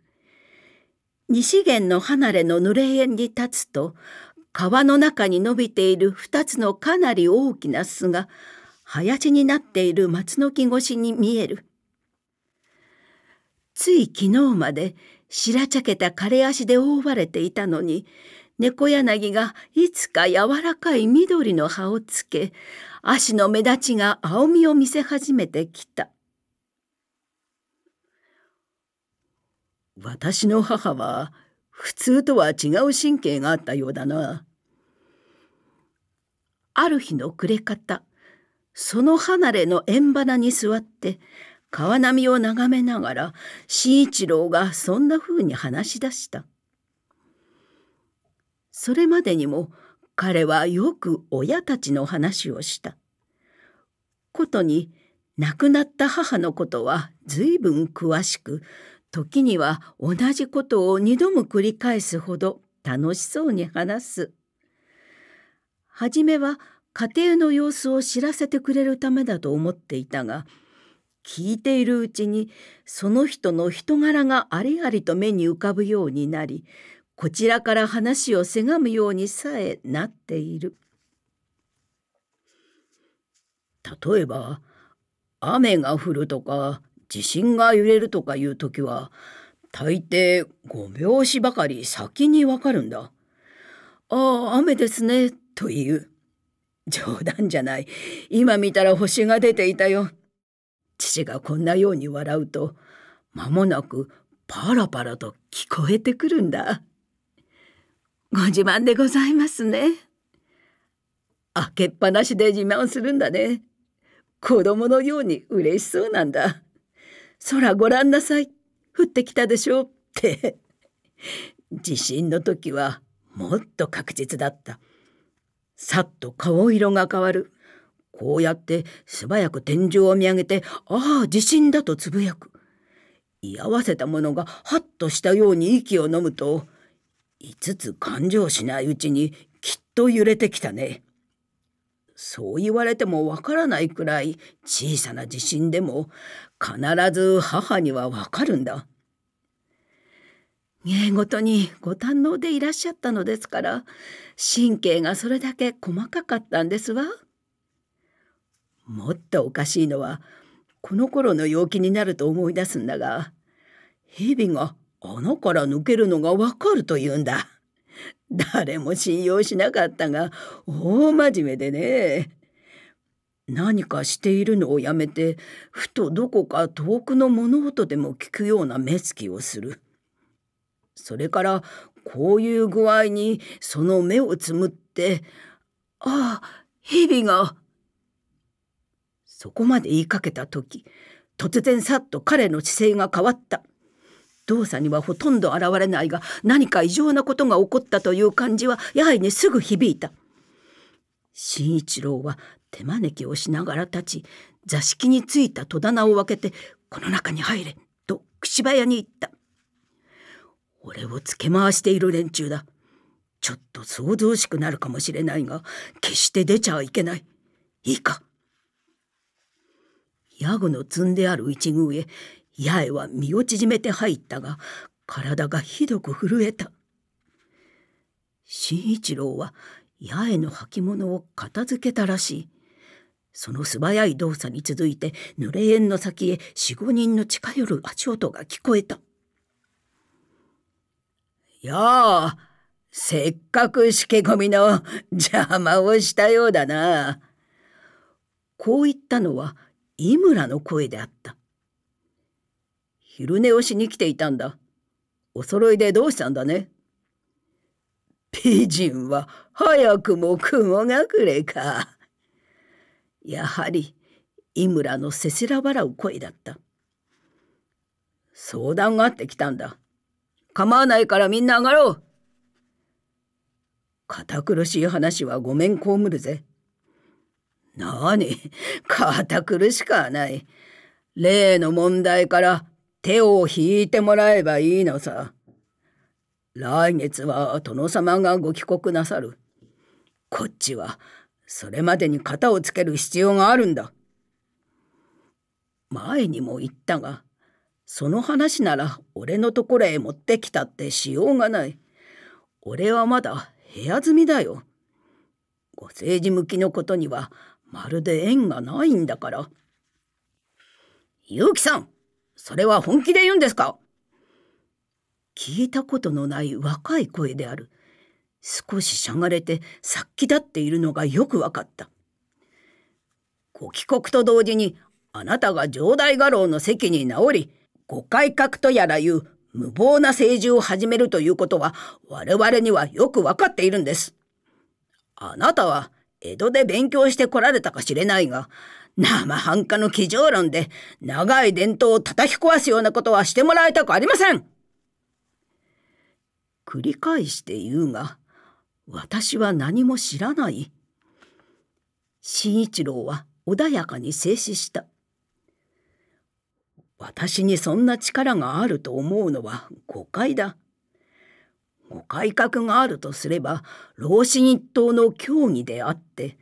西元の離れの濡れ縁に立つと、川の中に伸びている二つのかなり大きな巣が、林になっている松の木越しに見える。つい昨日まで白茶けた枯れ足で覆われていたのに、猫柳がいつか柔らかい緑の葉をつけ、足の目立ちが青みを見せ始めてきた。私の母は普通とは違う神経があったようだな。ある日の暮れ方、その離れの縁花に座って、川波を眺めながら、慎一郎がそんな風に話し出した。それまでにも、彼はよく親たちの話をした。ことに亡くなった母のことは随分詳しく時には同じことを二度も繰り返すほど楽しそうに話す。はじめは家庭の様子を知らせてくれるためだと思っていたが聞いているうちにその人の人柄がありありと目に浮かぶようになりこちらから話をせがむようにさえなっている。例えば雨が降るとか地震が揺れるとかいう時は大抵5拍子ばかり先にわかるんだ。ああ雨ですねという。冗談じゃない。今見たら星が出ていたよ。父がこんなように笑うと間もなくパラパラと聞こえてくるんだ。ご自慢でございますね。開けっぱなしで自慢するんだね。子供のように嬉しそうなんだ。空ご覧なさい。降ってきたでしょうって。地震の時はもっと確実だった。さっと顔色が変わる。こうやって素早く天井を見上げて、ああ、地震だとつぶやく。居合わせた者がハッとしたように息を飲むと、5つ勘定しないうちにきっと揺れてきたね。そう言われてもわからないくらい小さな地震でも必ず母にはわかるんだ。芸事にご堪能でいらっしゃったのですから神経がそれだけ細かかったんですわ。もっとおかしいのはこの頃の陽気になると思い出すんだが蛇が穴から抜けるのがわかると言うんだ。誰も信用しなかったが大真面目でね。何かしているのをやめてふとどこか遠くの物音でも聞くような目つきをする。それからこういう具合にその目をつむって「ああ蛇が」そこまで言いかけた時突然さっと彼の姿勢が変わった。動作にはほとんど現れないが何か異常なことが起こったという感じはやはりにすぐ響いた新一郎は手招きをしながら立ち座敷についた戸棚を開けて「この中に入れ」と口早に言った「俺をつけ回している連中だちょっと想像しくなるかもしれないが決して出ちゃいけないいいか」ヤゴの積んである一宮へ八重は身を縮めて入ったが体がひどく震えた新一郎は八重の履物を片付けたらしいその素早い動作に続いて濡れ縁の先へ四五人の近寄る足音が聞こえた「やあせっかくしけ込みの邪魔をしたようだな」こう言ったのは井村の声であった昼寝をしに来ていたんだ。お揃いでどうしたんだね美人は早くも雲隠れか。やはり井村のせせら笑う声だった。相談があってきたんだ。構わないからみんな上がろう。堅苦しい話はごめんこむるぜ。なに、堅苦しくはない。例の問題から手を引いてもらえばいいのさ。来月は殿様がご帰国なさる。こっちはそれまでに型をつける必要があるんだ。前にも言ったが、その話なら俺のところへ持ってきたってしようがない。俺はまだ部屋住みだよ。ご政治向きのことにはまるで縁がないんだから。結城さんそれは本気で言うんですか聞いたことのない若い声である。少ししゃがれて殺気立っているのがよくわかった。ご帰国と同時にあなたが城代画廊の席に直り、ご改革とやらいう無謀な政治を始めるということは我々にはよくわかっているんです。あなたは江戸で勉強してこられたかしれないが、生半可の基準論で長い伝統を叩き壊すようなことはしてもらいたくありません繰り返して言うが私は何も知らない新一郎は穏やかに静止した私にそんな力があると思うのは誤解だ誤改革があるとすれば老子一党の協議であって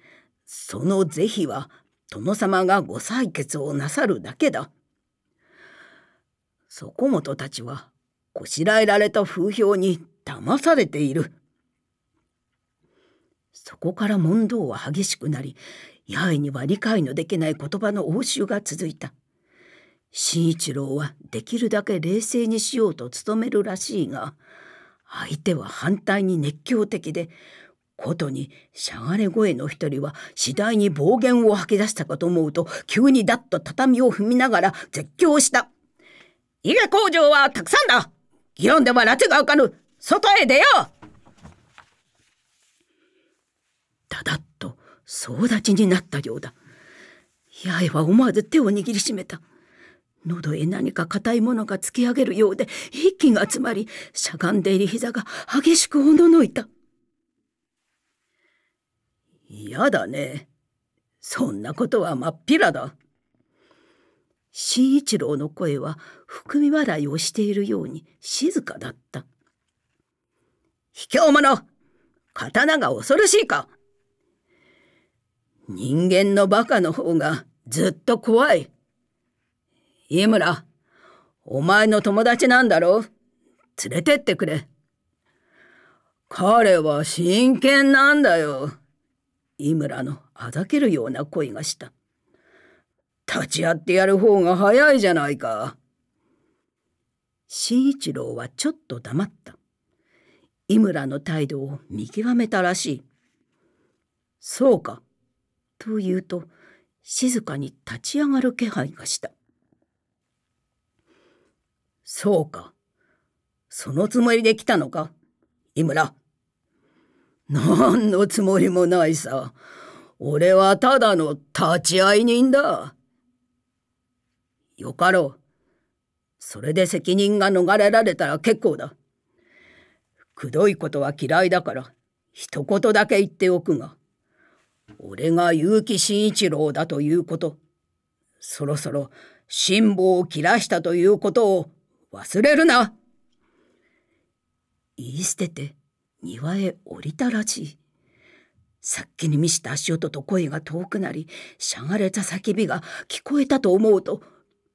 その是非は殿様がご採決をなさるだけだ。そこもとたちはこしらえられた風評に騙されている。そこから問答は激しくなり、八重には理解のできない言葉の応酬が続いた。新一郎はできるだけ冷静にしようと努めるらしいが、相手は反対に熱狂的で、ことにしゃがれ声の一人は次第に暴言を吐き出したかと思うと急にだっと畳を踏みながら絶叫した。家工場はたくさんだ議論では拉致がわかぬ外へ出ようだだっと総立ちになったようだ。八重は思わず手を握りしめた。喉へ何か硬いものが突き上げるようで息が詰まりしゃがんでいる膝が激しくおののいた。嫌だね。そんなことはまっぴらだ。新一郎の声は含み笑いをしているように静かだった。卑怯者刀が恐ろしいか人間の馬鹿の方がずっと怖い。井村、お前の友達なんだろ連れてってくれ。彼は真剣なんだよ。井村のあざけるような声がした。立ち会ってやる方が早いじゃないか。新一郎はちょっと黙った。井村の態度を見極めたらしい。そうか。と言うと、静かに立ち上がる気配がした。そうか。そのつもりで来たのか。井村。何のつもりもないさ。俺はただの立ち会い人だ。よかろう。それで責任が逃れられたら結構だ。くどいことは嫌いだから、一言だけ言っておくが、俺が結城真一郎だということ、そろそろ辛抱を切らしたということを忘れるな。言い捨てて、庭へ降りたらしい。さっきに見した足音と声が遠くなり、しゃがれた叫びが聞こえたと思うと、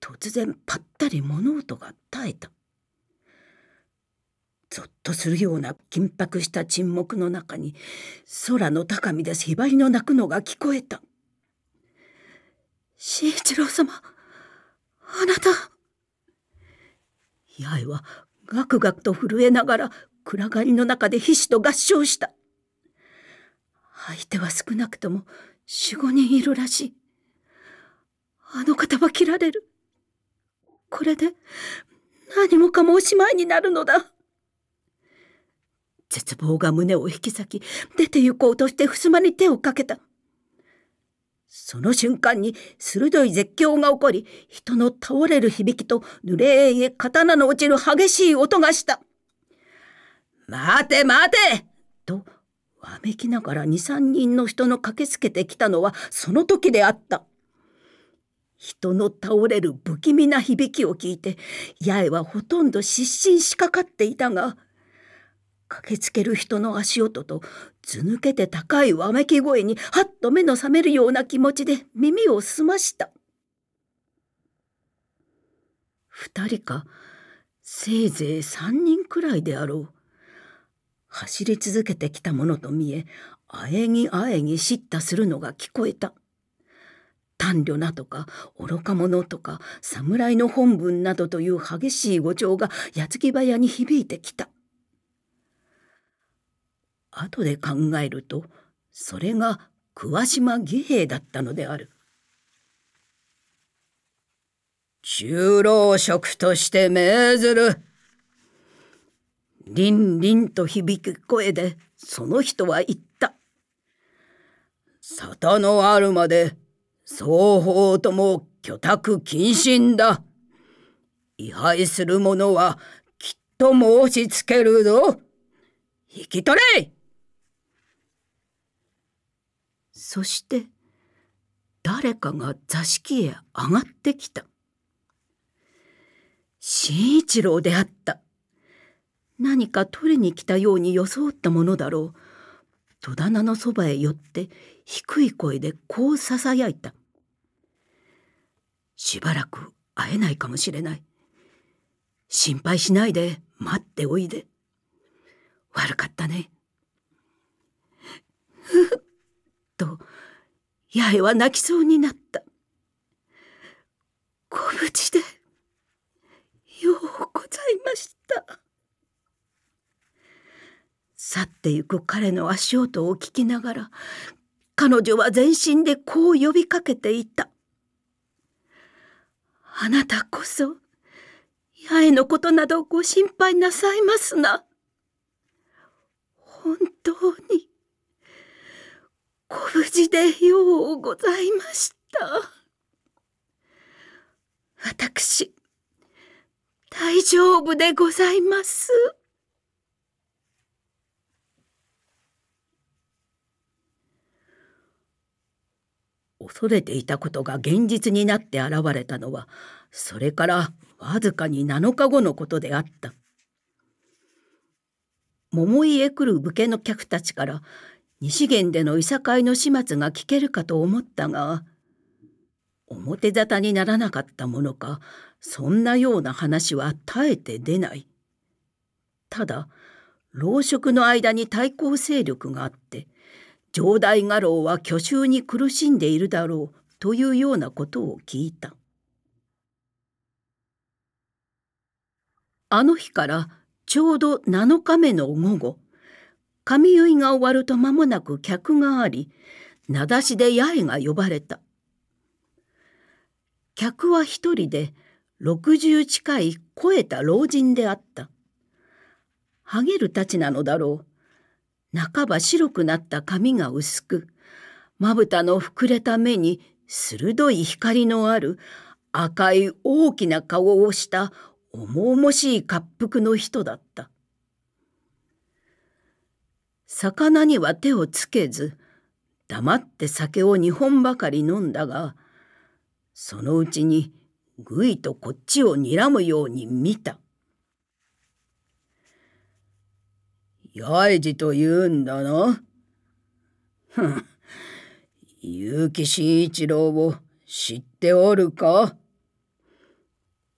突然ぱったり物音が絶えた。ぞっとするような緊迫した沈黙の中に、空の高みでひばりの鳴くのが聞こえた。慎一郎様、あなた。八重はガクガクと震えながら暗がりの中で皮脂と合唱した。相手は少なくとも四五人いるらしい。あの方は切られる。これで何もかもおしまいになるのだ。絶望が胸を引き裂き、出て行こうとして襖に手をかけた。その瞬間に鋭い絶叫が起こり、人の倒れる響きと濡れ縁へ刀の落ちる激しい音がした。待て待てと、わめきながら二三人の人の駆けつけてきたのはその時であった。人の倒れる不気味な響きを聞いて、八重はほとんど失神しかかっていたが、駆けつける人の足音と図抜けて高いわめき声にはっと目の覚めるような気持ちで耳を澄ました二人かせいぜい三人くらいであろう走り続けてきたものと見え、あえぎあえぎ叱咤するのが聞こえた。短慮なとか愚か者とか侍の本文などという激しい語調が矢継ぎ早に響いてきた。後で考えるとそれが桑島義兵だったのである。中老職として命ずる。りんりんと響く声でその人は言った。沙のあるまで双方とも居宅謹慎だ。位廃する者はきっと申しつけるぞ。引き取れそして誰かが座敷へ上がってきた。新一郎であった。何か取りに来たように装ったものだろう。戸棚のそばへ寄って低い声でこうささやいた。しばらく会えないかもしれない。心配しないで待っておいで。悪かったね。ふ っと、八重は泣きそうになった。ご無事で、ようございました。去ってゆく彼の足音を聞きながら彼女は全身でこう呼びかけていた「あなたこそ八重のことなどご心配なさいますな」本当にご無事でようございました私大丈夫でございます。恐れていたことが現実になって現れたのはそれからわずかに7日後のことであった桃井へ来る武家の客たちから西源でのいさかいの始末が聞けるかと思ったが表沙汰にならなかったものかそんなような話は絶えて出ないただ老職の間に対抗勢力があって城代家老は去就に苦しんでいるだろうというようなことを聞いたあの日からちょうど7日目の午後髪結いが終わると間もなく客があり名指しで八重が呼ばれた客は一人で六十近い肥えた老人であったハゲるたちなのだろう半ば白くなった髪が薄く、まぶたの膨れた目に鋭い光のある赤い大きな顔をした重々しい滑覆の人だった。魚には手をつけず、黙って酒を2本ばかり飲んだが、そのうちにぐいとこっちを睨むように見た。八重寺と言うんだな。ふん、結城新一郎を知っておるか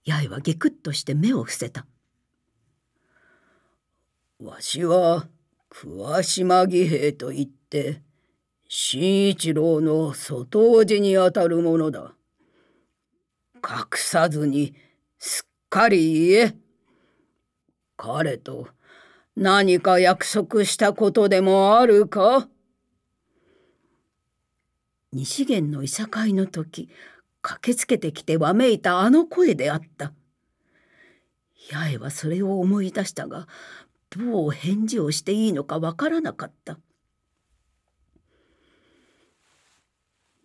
八重はゲクッとして目を伏せた。わしは桑島義兵と言って、新一郎の外叔にあたるものだ。隠さずにすっかり言え。彼と何か約束したことでもあるか西元のいさかいの時駆けつけてきてわめいたあの声であった八重はそれを思い出したがどう返事をしていいのかわからなかった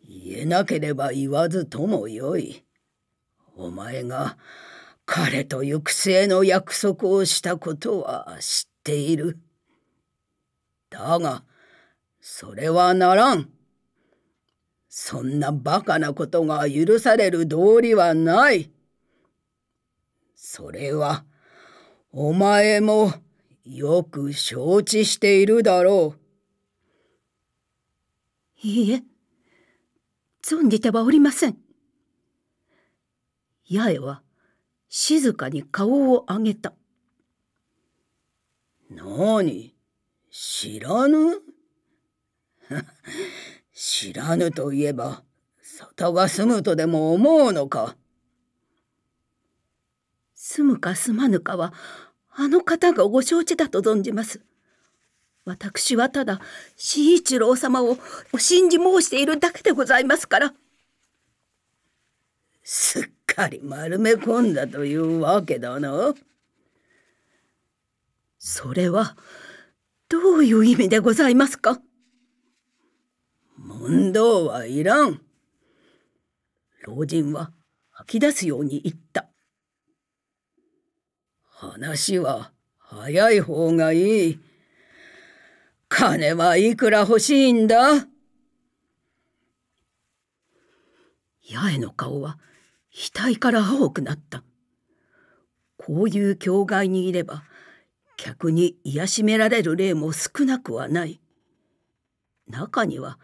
言えなければ言わずともよいお前が彼と行く末の約束をしたことは知ている。だが、それはならん。そんなバカなことが許される道理はない。それは、お前もよく承知しているだろう。いいえ、存じてはおりません。八重は静かに顔を上げた。なに知らぬ 知らぬといえば、里が住むとでも思うのか。住むか住まぬかは、あの方がご承知だと存じます。私はただ、四一郎様をお信じ申しているだけでございますから。すっかり丸め込んだというわけだな。それは、どういう意味でございますか問答はいらん。老人は吐き出すように言った。話は早い方がいい。金はいくら欲しいんだ八重の顔は額から青くなった。こういう境界にいれば客に癒しめられる例も少なくはない中には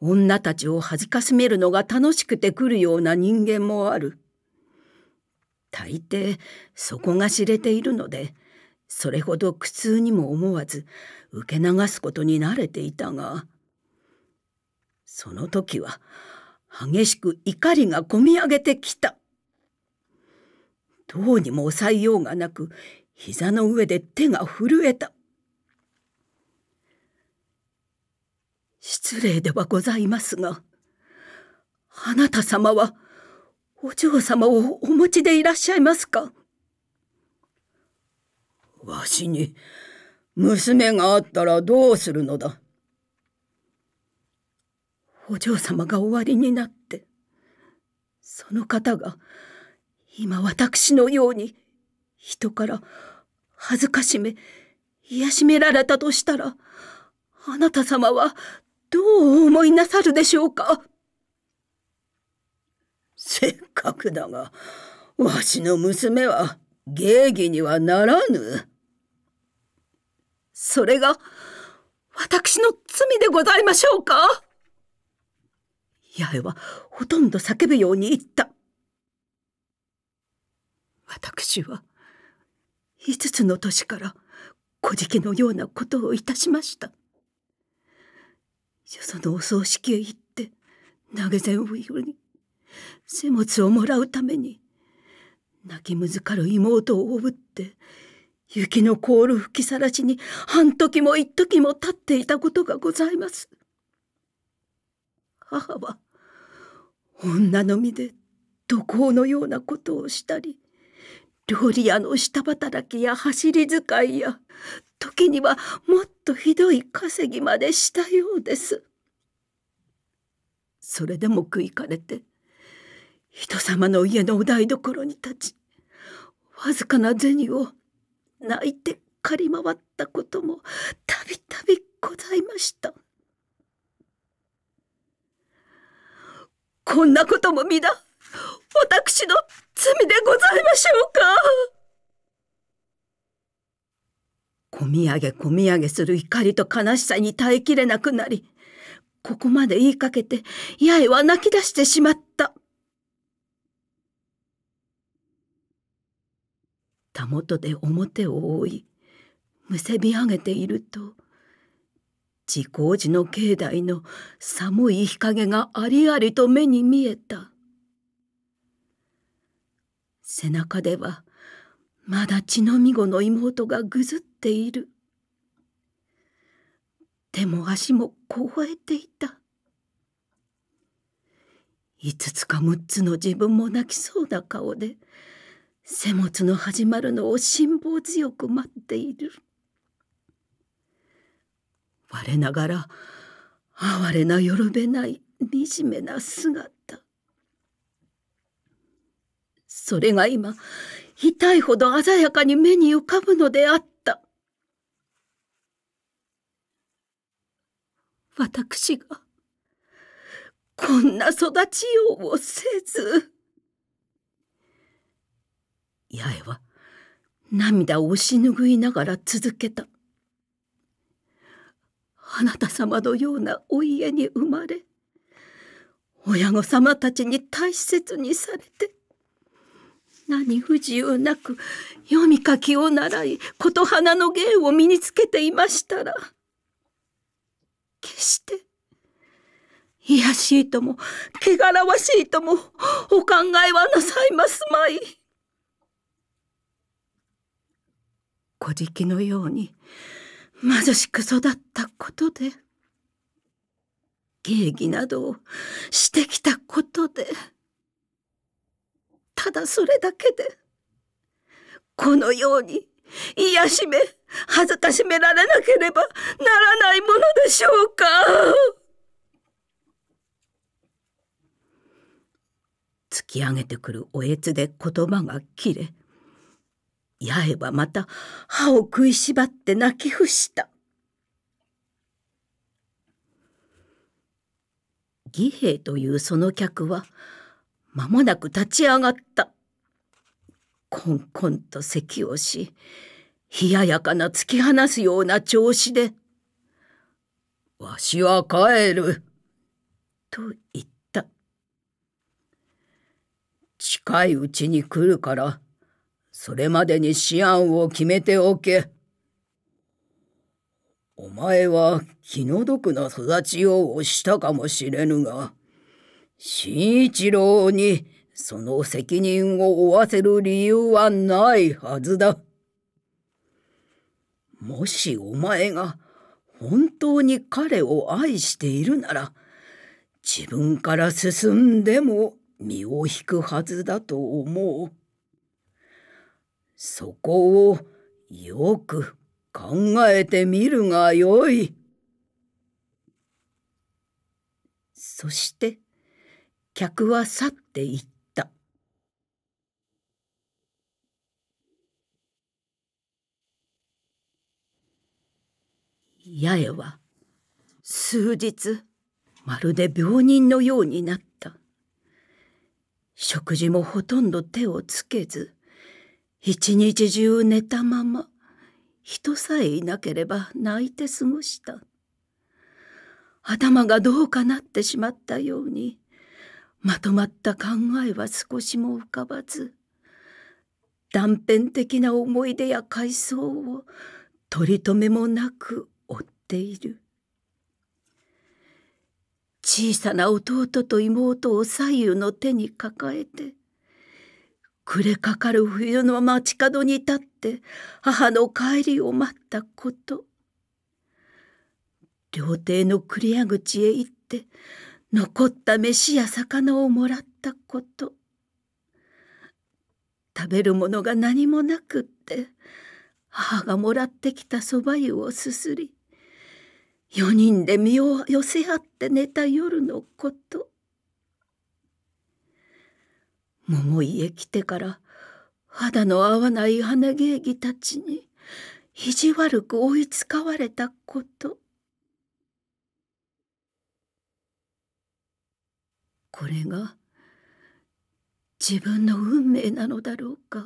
女たちを恥かしめるのが楽しくてくるような人間もある大抵そこが知れているのでそれほど苦痛にも思わず受け流すことに慣れていたがその時は激しく怒りがこみ上げてきたどうにも抑えようがなく膝の上で手が震えた。失礼ではございますが、あなた様はお嬢様をお持ちでいらっしゃいますかわしに娘があったらどうするのだお嬢様が終わりになって、その方が今私のように人から恥ずかしめ、癒しめられたとしたら、あなた様はどう思いなさるでしょうかせっかくだが、わしの娘は芸儀にはならぬ。それが、私の罪でございましょうか八重はほとんど叫ぶように言った。私は、5つの年から小じのようなことをいたしましたよそのお葬式へ行って投げ銭を売り背物をもらうために泣きむずかる妹をおぶって雪の凍る吹きさらしに半時も一時も立っていたことがございます母は女の身で土工のようなことをしたり料理屋の下働きや走り使いや時にはもっとひどい稼ぎまでしたようですそれでも食いかれて人様の家のお台所に立ちわずかな銭を泣いて借り回ったこともたびたびございましたこんなことも皆私の罪でございましょうかこみ上げこみ上げする怒りと悲しさに耐えきれなくなりここまで言いかけて八重は泣き出してしまったたもとで表を覆いむせび上げていると自工寺の境内の寒い日陰がありありと目に見えた。背中ではまだ血のみ子の妹がぐずっている手も足も凍えていた五つか六つの自分も泣きそうな顔で背もつの始まるのを辛抱強く待っている我ながら哀れなよろべない惨めな姿それが今、痛いほど鮮やかに目に浮かぶのであった。私が、こんな育ちようをせず。八重は、涙を押し拭いながら続けた。あなた様のようなお家に生まれ、親御様たちに大切にされて、何不自由なく読み書きを習い琴花の芸を身につけていましたら決して卑しいとも汚らわしいともお考えはなさいますまい。小じのように貧しく育ったことで芸儀などをしてきたことで。ただそれだけでこのように癒しめ恥ずかしめられなければならないものでしょうか突き上げてくるおえつで言葉が切れ八重はまた歯を食いしばって泣き伏した義兵というその客はまもなく立ち上がった。こんこんと咳をし、冷ややかな突き放すような調子で、わしは帰る、と言った。近いうちに来るから、それまでに思案を決めておけ。お前は気の毒な育ちようをしたかもしれぬが、新一郎にその責任を負わせる理由はないはずだ。もしお前が本当に彼を愛しているなら、自分から進んでも身を引くはずだと思う。そこをよく考えてみるがよい。そして、客は去っていった。八重は数日まるで病人のようになった。食事もほとんど手をつけず、一日中寝たまま、人さえいなければ泣いて過ごした。頭がどうかなってしまったように、まとまった考えは少しも浮かばず断片的な思い出や回想を取り留めもなく追っている小さな弟と妹を左右の手に抱えて暮れかかる冬の街角に立って母の帰りを待ったこと料亭の繰り口へ行って残った飯や魚をもらったこと食べるものが何もなくって母がもらってきたそば湯をすすり4人で身を寄せ合って寝た夜のこと桃井へ来てから肌の合わない花芸儀たちに意地悪く追いつかわれたことこれが自分の運命なのだろうか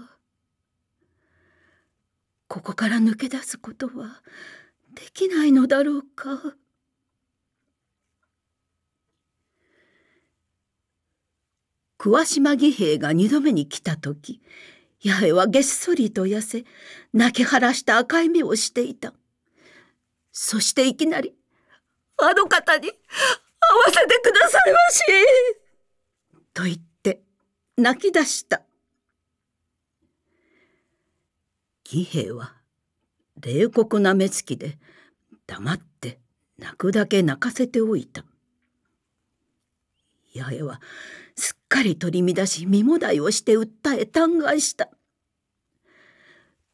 ここから抜け出すことはできないのだろうか桑島義兵が二度目に来た時八重はげっそりと痩せ泣き晴らした赤い目をしていたそしていきなりあの方に会わせてくださいましと言って泣き出した義兵は冷酷な目つきで黙って泣くだけ泣かせておいた八重はすっかり取り乱し身もだいをして訴え嘆願した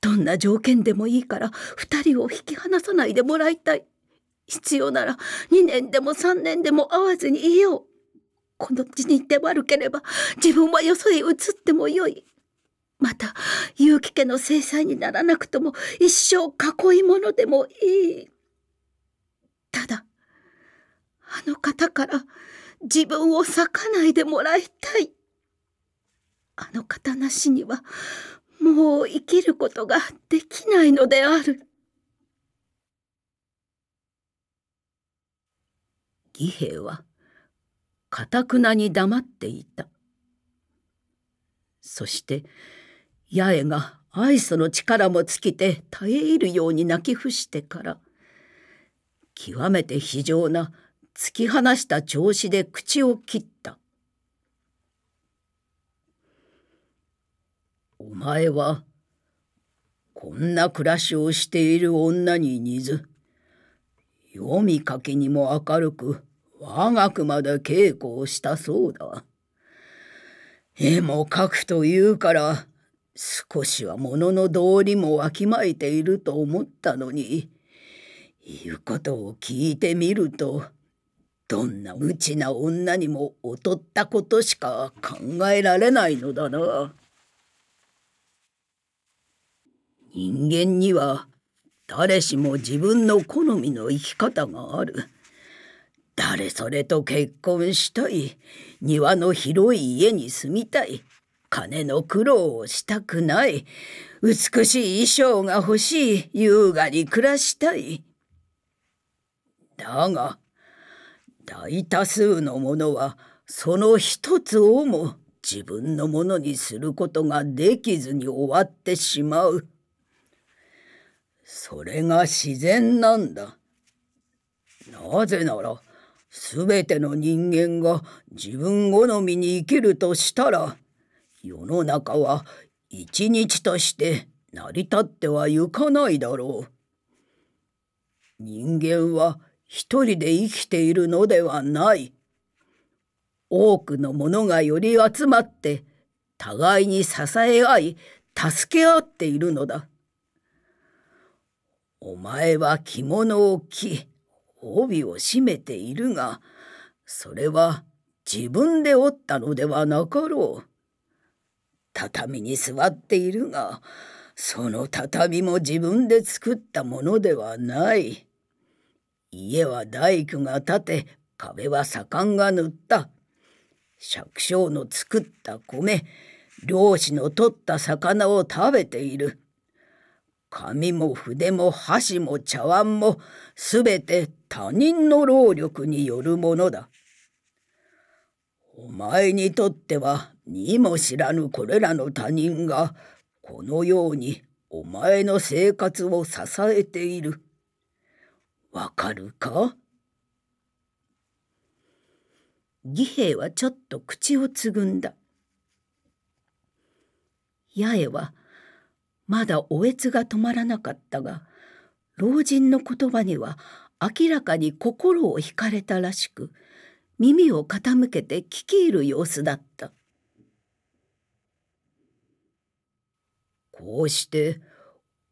どんな条件でもいいから二人を引き離さないでもらいたい必要なら2年でも3年でも会わずにいようこの地にて悪ければ自分はよそへ移ってもよい。また結城家の制裁にならなくとも一生囲いのでもいい。ただあの方から自分を裂かないでもらいたい。あの方なしにはもう生きることができないのである。義兵はかたくなに黙っていた。そして、八重が愛想の力も尽きて耐え入るように泣き伏してから、極めて非情な突き放した調子で口を切った。お前は、こんな暮らしをしている女に似ず、読み書きにも明るく、我がくまで稽古をしたそうだ。絵も描くというから、少しは物の道理もわきまえていると思ったのに、言うことを聞いてみると、どんな無知な女にも劣ったことしか考えられないのだな。人間には誰しも自分の好みの生き方がある。誰それと結婚したい庭の広い家に住みたい金の苦労をしたくない美しい衣装が欲しい優雅に暮らしたいだが大多数の者はその一つをも自分のものにすることができずに終わってしまう。それが自然なんだ。なぜならすべての人間が自分好みに生きるとしたら世の中は一日として成り立ってはいかないだろう。人間は一人で生きているのではない。多くの者がより集まって互いに支え合い助け合っているのだ。お前は着物を着帯を締めているがそれは自分で折ったのではなかろう畳に座っているがその畳も自分で作ったものではない家は大工が建て壁は左官が塗った百姓の作った米漁師の取った魚を食べている紙も筆も箸も茶碗もすべて他人の労力によるものだ。お前にとってはにも知らぬこれらの他人がこのようにお前の生活を支えている。わかるか義兵はちょっと口をつぐんだ。八重はまだおえつが止まらなかったが老人の言葉には明らかに心を惹かれたらしく耳を傾けて聞き入る様子だったこうして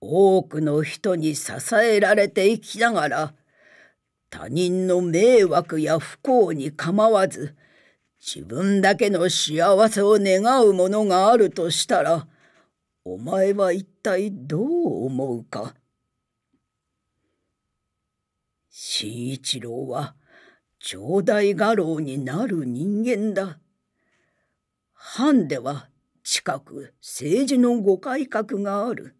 多くの人に支えられていきながら他人の迷惑や不幸に構わず自分だけの幸せを願うものがあるとしたらお前は一体どう思うか新一郎は城大画廊になる人間だ。藩では近く政治のご改革がある。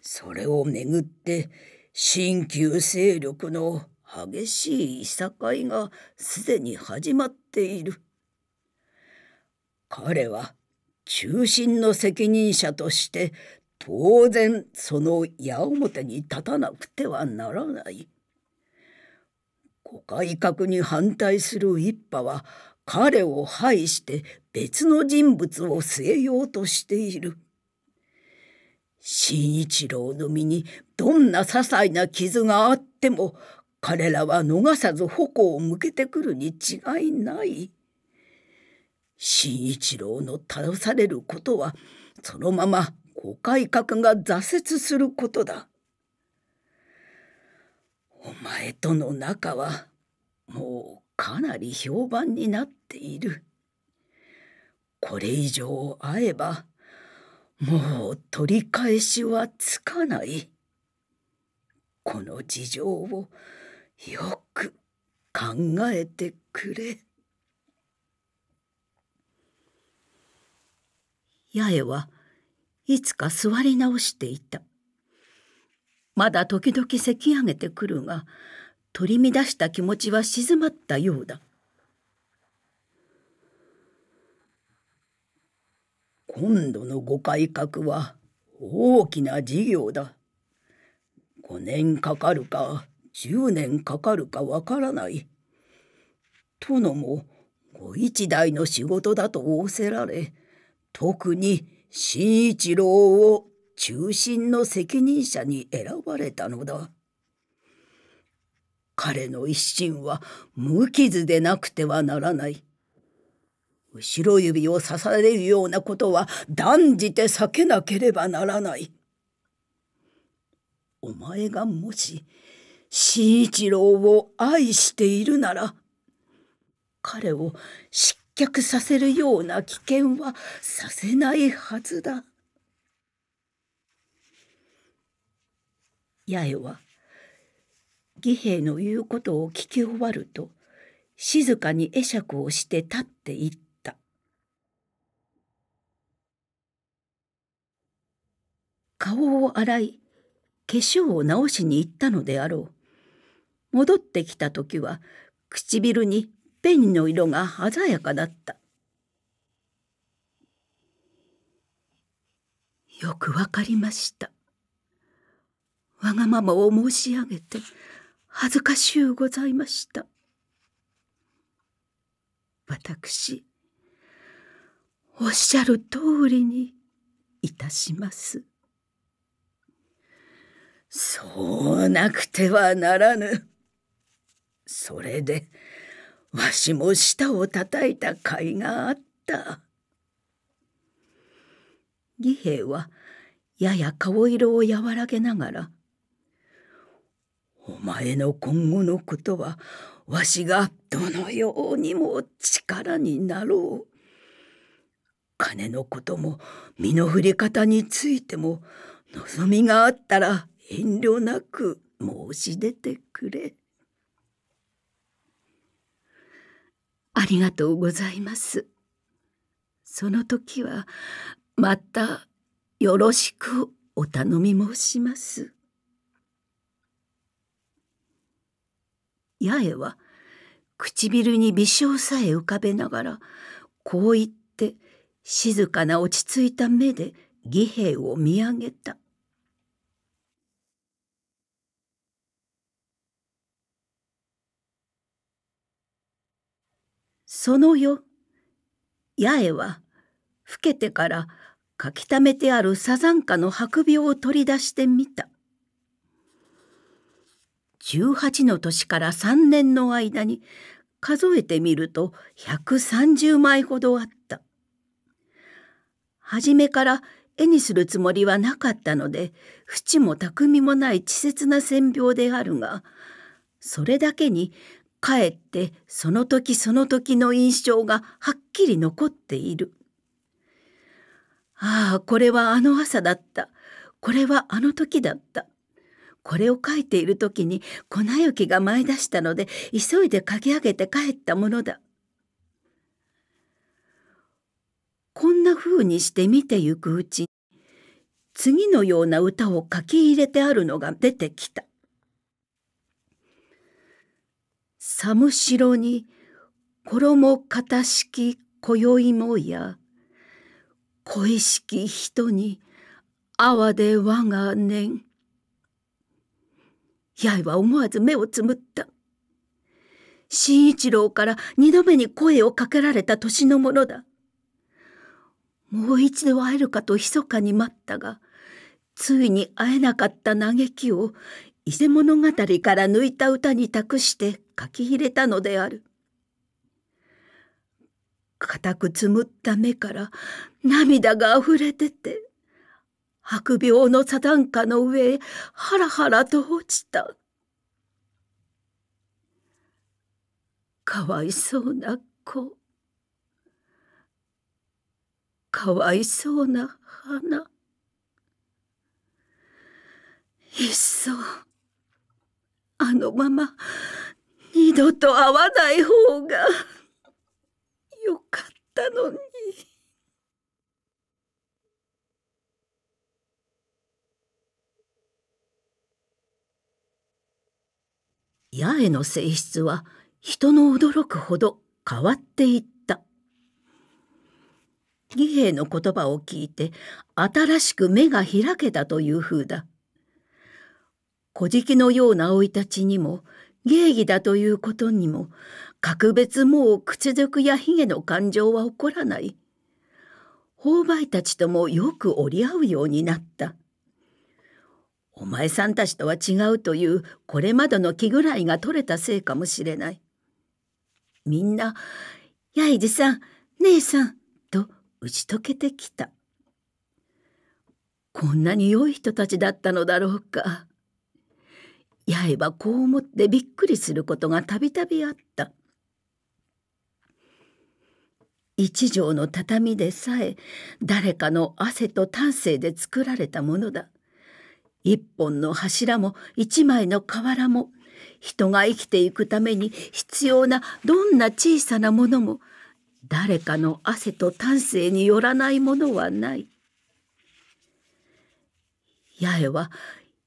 それをめぐって新旧勢力の激しいいさかいがすでに始まっている。彼は中心の責任者として当然その矢面に立たなくてはならない。ご改革に反対する一派は彼を排して別の人物を据えようとしている。新一郎の身にどんな些細な傷があっても彼らは逃さず矛を向けてくるに違いない。新一郎の倒されることはそのままご改革が挫折することだ。お前との仲はもうかなり評判になっている。これ以上会えばもう取り返しはつかない。この事情をよく考えてくれ。八重はいつか座り直していた。まだ時々咳上げてくるが、取り乱した気持ちは静まったようだ。今度のご改革は大きな事業だ。5年かかるか10年かかるかわからない。殿もご一代の仕事だと仰せられ、特に新一郎を中心の責任者に選ばれたのだ。彼の一心は無傷でなくてはならない。後ろ指を刺されるようなことは断じて避けなければならない。お前がもし、新一郎を愛しているなら、彼をしっ却させるような危険はさせないはずだ。八重は義兵の言うことを聞き終わると静かに会釈をして立っていった。顔を洗い化粧を直しに行ったのであろう。戻ってきた時は唇にペンの色が鮮やかだった。よくわかりました。わがままを申し上げて恥ずかしゅうございました。私、おっしゃる通りにいたします。そうなくてはならぬ。それで、わしも舌をたたいた甲斐があった義兵衛はやや顔色を和らげながら「お前の今後のことはわしがどのようにも力になろう」金のことも身の振り方についても望みがあったら遠慮なく申し出てくれ。ありがとうございます。その時はまたよろしくお頼み申します。八重は唇に微笑さえ浮かべながらこう言って静かな落ち着いた目で義兵を見上げた。そのよ。八重は、老けてから書き溜めてあるサザンカの白病を取り出してみた。18の年から3年の間に数えてみると130枚ほどあった。初めから絵にするつもりはなかったので、縁も巧みもない稚拙な線描であるが、それだけにかえってその時その時の印象がはっきり残っている。ああ、これはあの朝だった。これはあの時だった。これを書いている時に粉雪が舞い出したので急いで書き上げて帰ったものだ。こんな風にして見てゆくうちに次のような歌を書き入れてあるのが出てきた。寒ろに衣形式今宵もや恋しき人に哀で我が念八重は思わず目をつむった新一郎から二度目に声をかけられた年のものだもう一度会えるかと密かに待ったがついに会えなかった嘆きを伊勢物語から抜いた歌に託して書き入れたのである固くつむった目から涙があふれてて白病の座談下の上へハラハラと落ちたかわいそうな子かわいそうな花いっそあのまま二度と会わない方がよかったのに。八重の性質は人の驚くほど変わっていった義兵の言葉を聞いて新しく目が開けたという風だ小じきのような生い立ちにも芸儀だということにも格別もう屈辱や髭の感情は起こらない購買たちともよく折り合うようになったお前さんたちとは違うというこれまでの気ぐらいが取れたせいかもしれないみんな「やいじさん姉さん」と打ち解けてきたこんなに良い人たちだったのだろうか八重はこう思ってびっくりすることがたびたびあった一畳の畳でさえ誰かの汗と丹精で作られたものだ一本の柱も一枚の瓦も人が生きていくために必要などんな小さなものも誰かの汗と丹精によらないものはない。八重は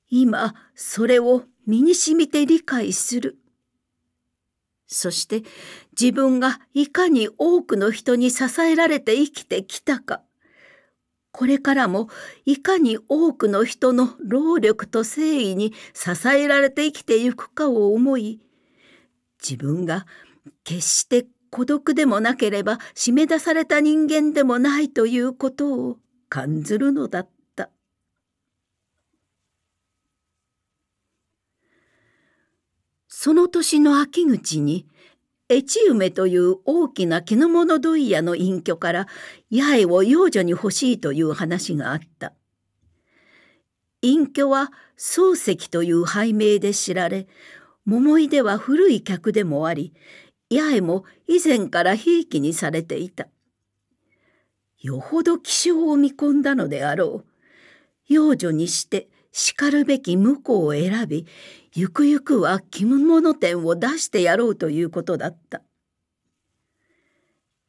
今それを身にしみて理解する。そして自分がいかに多くの人に支えられて生きてきたか、これからもいかに多くの人の労力と誠意に支えられて生きてゆくかを思い、自分が決して孤独でもなければ締め出された人間でもないということを感ずるのだった。その年の秋口に、越梅という大きな絹物問屋の隠居から八重を養女に欲しいという話があった。隠居は漱石という拝名で知られ、桃井では古い客でもあり、八重も以前からひいきにされていた。よほど気性を見込んだのであろう。養女にしてしかるべき婿を選び、ゆくゆくは着物店を出してやろうということだった。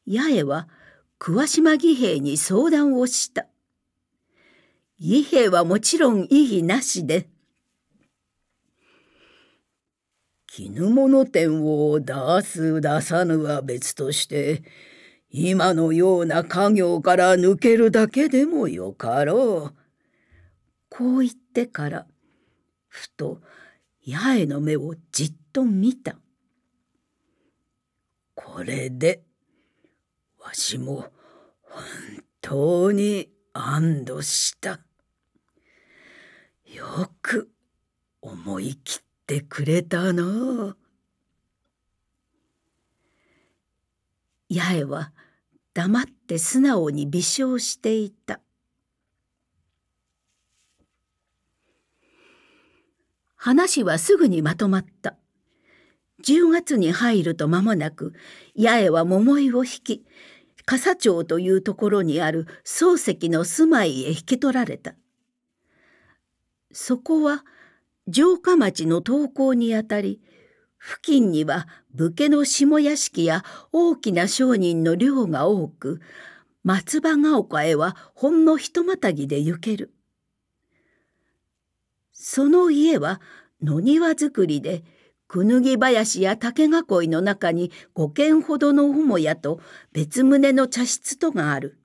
八重は桑島義兵に相談をした。義兵はもちろん異議なしで、絹物店を出す出さぬは別として、今のような家業から抜けるだけでもよかろう。こう言ってから、ふと八重の目をじっと見た。これで、わしも本当に安堵した。よく思い切ってくれたな。八重は黙って素直に微笑していた。話はすぐにまとまった。10月に入ると間もなく、八重は桃井を引き、笠町というところにある漱石の住まいへ引き取られた。そこは城下町の登校にあたり、付近には武家の下屋敷や大きな商人の寮が多く、松葉ヶ丘へはほんのひとまたぎで行ける。その家は野庭造りで、くぬぎ林や竹囲いの中に5軒ほどの母屋と別棟の茶室とがある。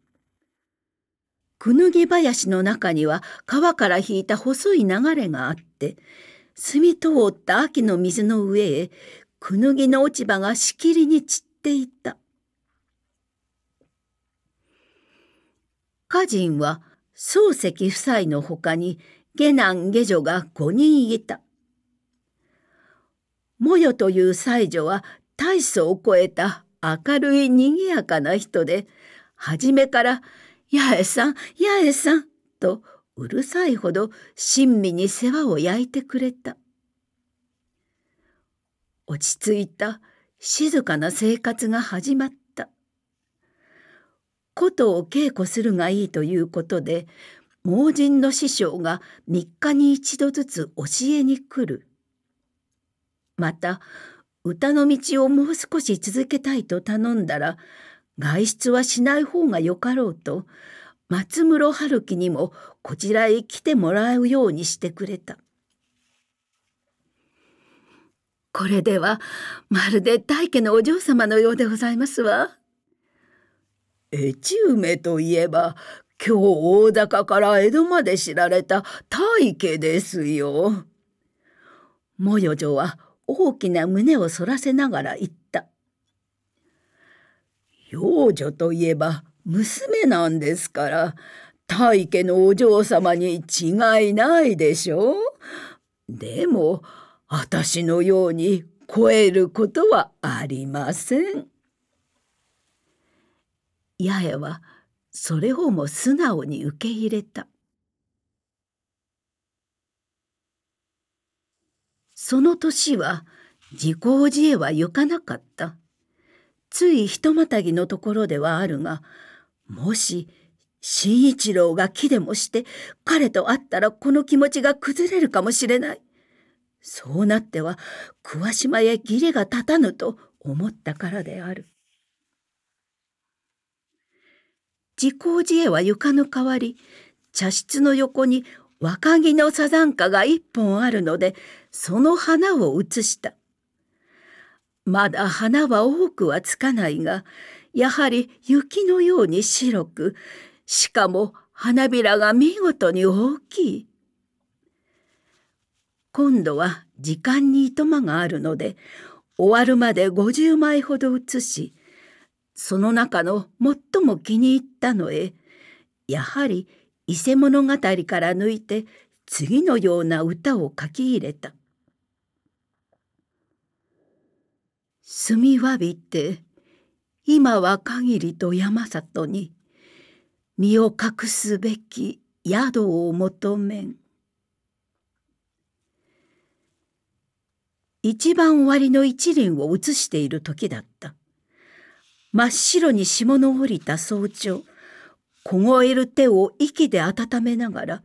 くぬぎ林の中には川から引いた細い流れがあって、澄み通った秋の水の上へ、くぬぎの落ち葉がしきりに散っていた。家人は漱石夫妻のほかに下男下女が5人いた。もよという妻女は大層を超えた明るい賑やかな人で、初めから「八重さん八重さん」とうるさいほど親身に世話を焼いてくれた。落ち着いた静かな生活が始まった。琴を稽古するがいいということで盲人の師匠が3日に一度ずつ教えに来る。また、歌の道をもう少し続けたいと頼んだら、外出はしない方がよかろうと、松室春樹にもこちらへ来てもらうようにしてくれた。これではまるで大家のお嬢様のようでございますわ。越梅といえば今日大高から江戸まで知られた大家ですよ。もよ女は大きな胸を反らせながら言った。幼女といえば娘なんですから、大家のお嬢様に違いないでしょう。でも、私のように超えることはありません。八重は、それをも素直に受け入れたその年は自己自へは行かなかったついひとまたぎのところではあるがもし新一郎が木でもして彼と会ったらこの気持ちが崩れるかもしれないそうなっては桑島へギレが立たぬと思ったからである自公寺へは床の代わり茶室の横に若木のサザンカが一本あるのでその花を写したまだ花は多くはつかないがやはり雪のように白くしかも花びらが見事に大きい今度は時間にいとまがあるので終わるまで50枚ほど写しその中の最も気に入ったのへやはり伊勢物語から抜いて次のような歌を書き入れた「住みわびて今は限りと山里に身を隠すべき宿を求めん」一番終わりの一輪を写している時だった。真っ白に霜の降りた早朝、凍える手を息で温めながら、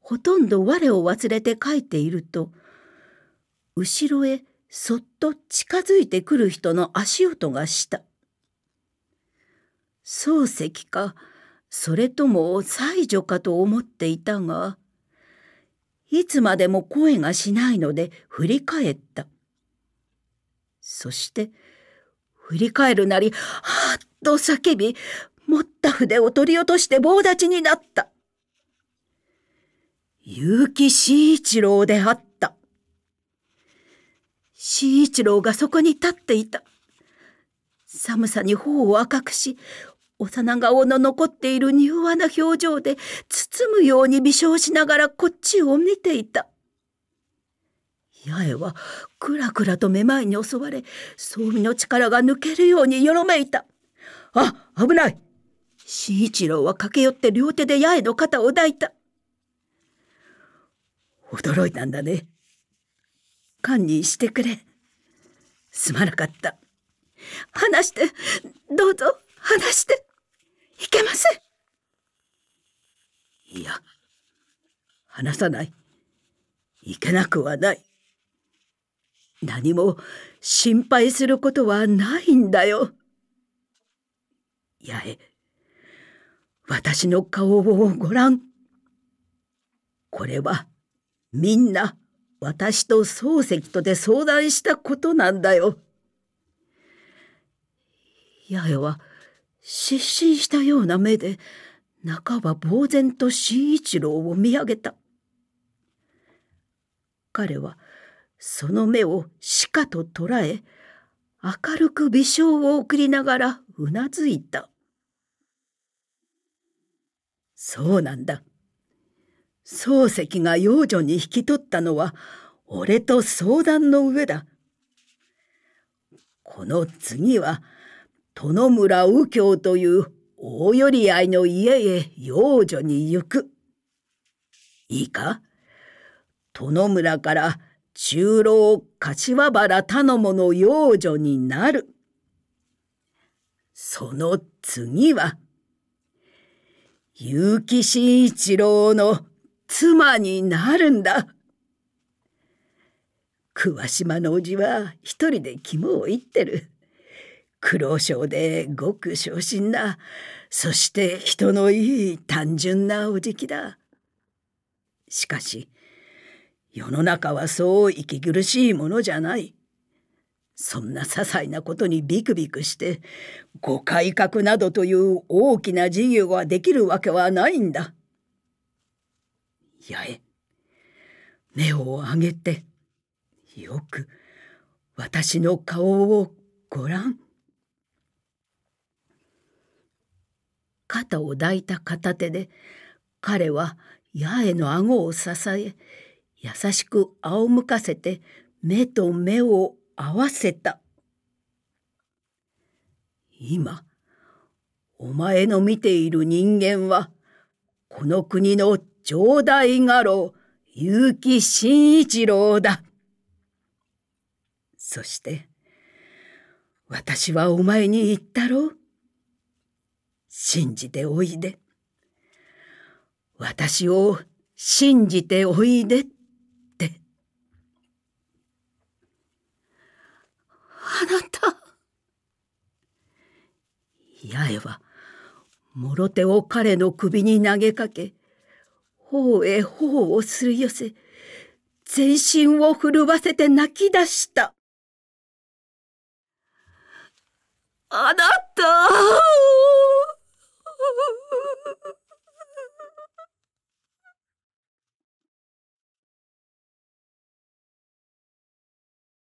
ほとんど我を忘れて書いていると、後ろへそっと近づいてくる人の足音がした。漱石か、それとも妻女かと思っていたが、いつまでも声がしないので振り返った。そして、振り返るなり、はっと叫び、持った筆を取り落として棒立ちになった。結城慎一郎であった。慎一郎がそこに立っていた。寒さに頬を赤くし、幼顔の残っている柔和な表情で包むように微笑しながらこっちを見ていた。八重はくらくらとめまいに襲われ装備の力が抜けるようによろめいたあ危ない新一郎は駆け寄って両手で八重の肩を抱いた驚いたんだね堪忍してくれすまなかった話してどうぞ話していけませんいや話さないいけなくはない何も心配することはないんだよ。八重、私の顔をご覧。これはみんな私と漱石とで相談したことなんだよ。八重は失神したような目で半ば呆然と新一郎を見上げた。彼はその目をしかと捉え、明るく微笑を送りながらうなずいた。そうなんだ。漱石が幼女に引き取ったのは、俺と相談の上だ。この次は、殿村右京という大寄り合いの家へ養女に行く。いいか殿村から中老柏原頼母の養女になる。その次は、結城真一郎の妻になるんだ。桑島のおじは一人で肝をいってる。苦労症でごく昇進な、そして人のいい単純なおじきだ。しかし、世の中はそう息苦しいものじゃない。そんな些細なことにビクビクして、ご改革などという大きな事業ができるわけはないんだ。八重、目を上げて、よく私の顔をご覧。肩を抱いた片手で、彼は八重の顎を支え、優しく仰向かせて目と目を合わせた。今、お前の見ている人間は、この国の上代画廊、結城真一郎だ。そして、私はお前に言ったろう。信じておいで。私を信じておいで。あなた。八重は、もろ手を彼の首に投げかけ、頬へ頬をすり寄せ、全身を震わせて泣き出した。あなた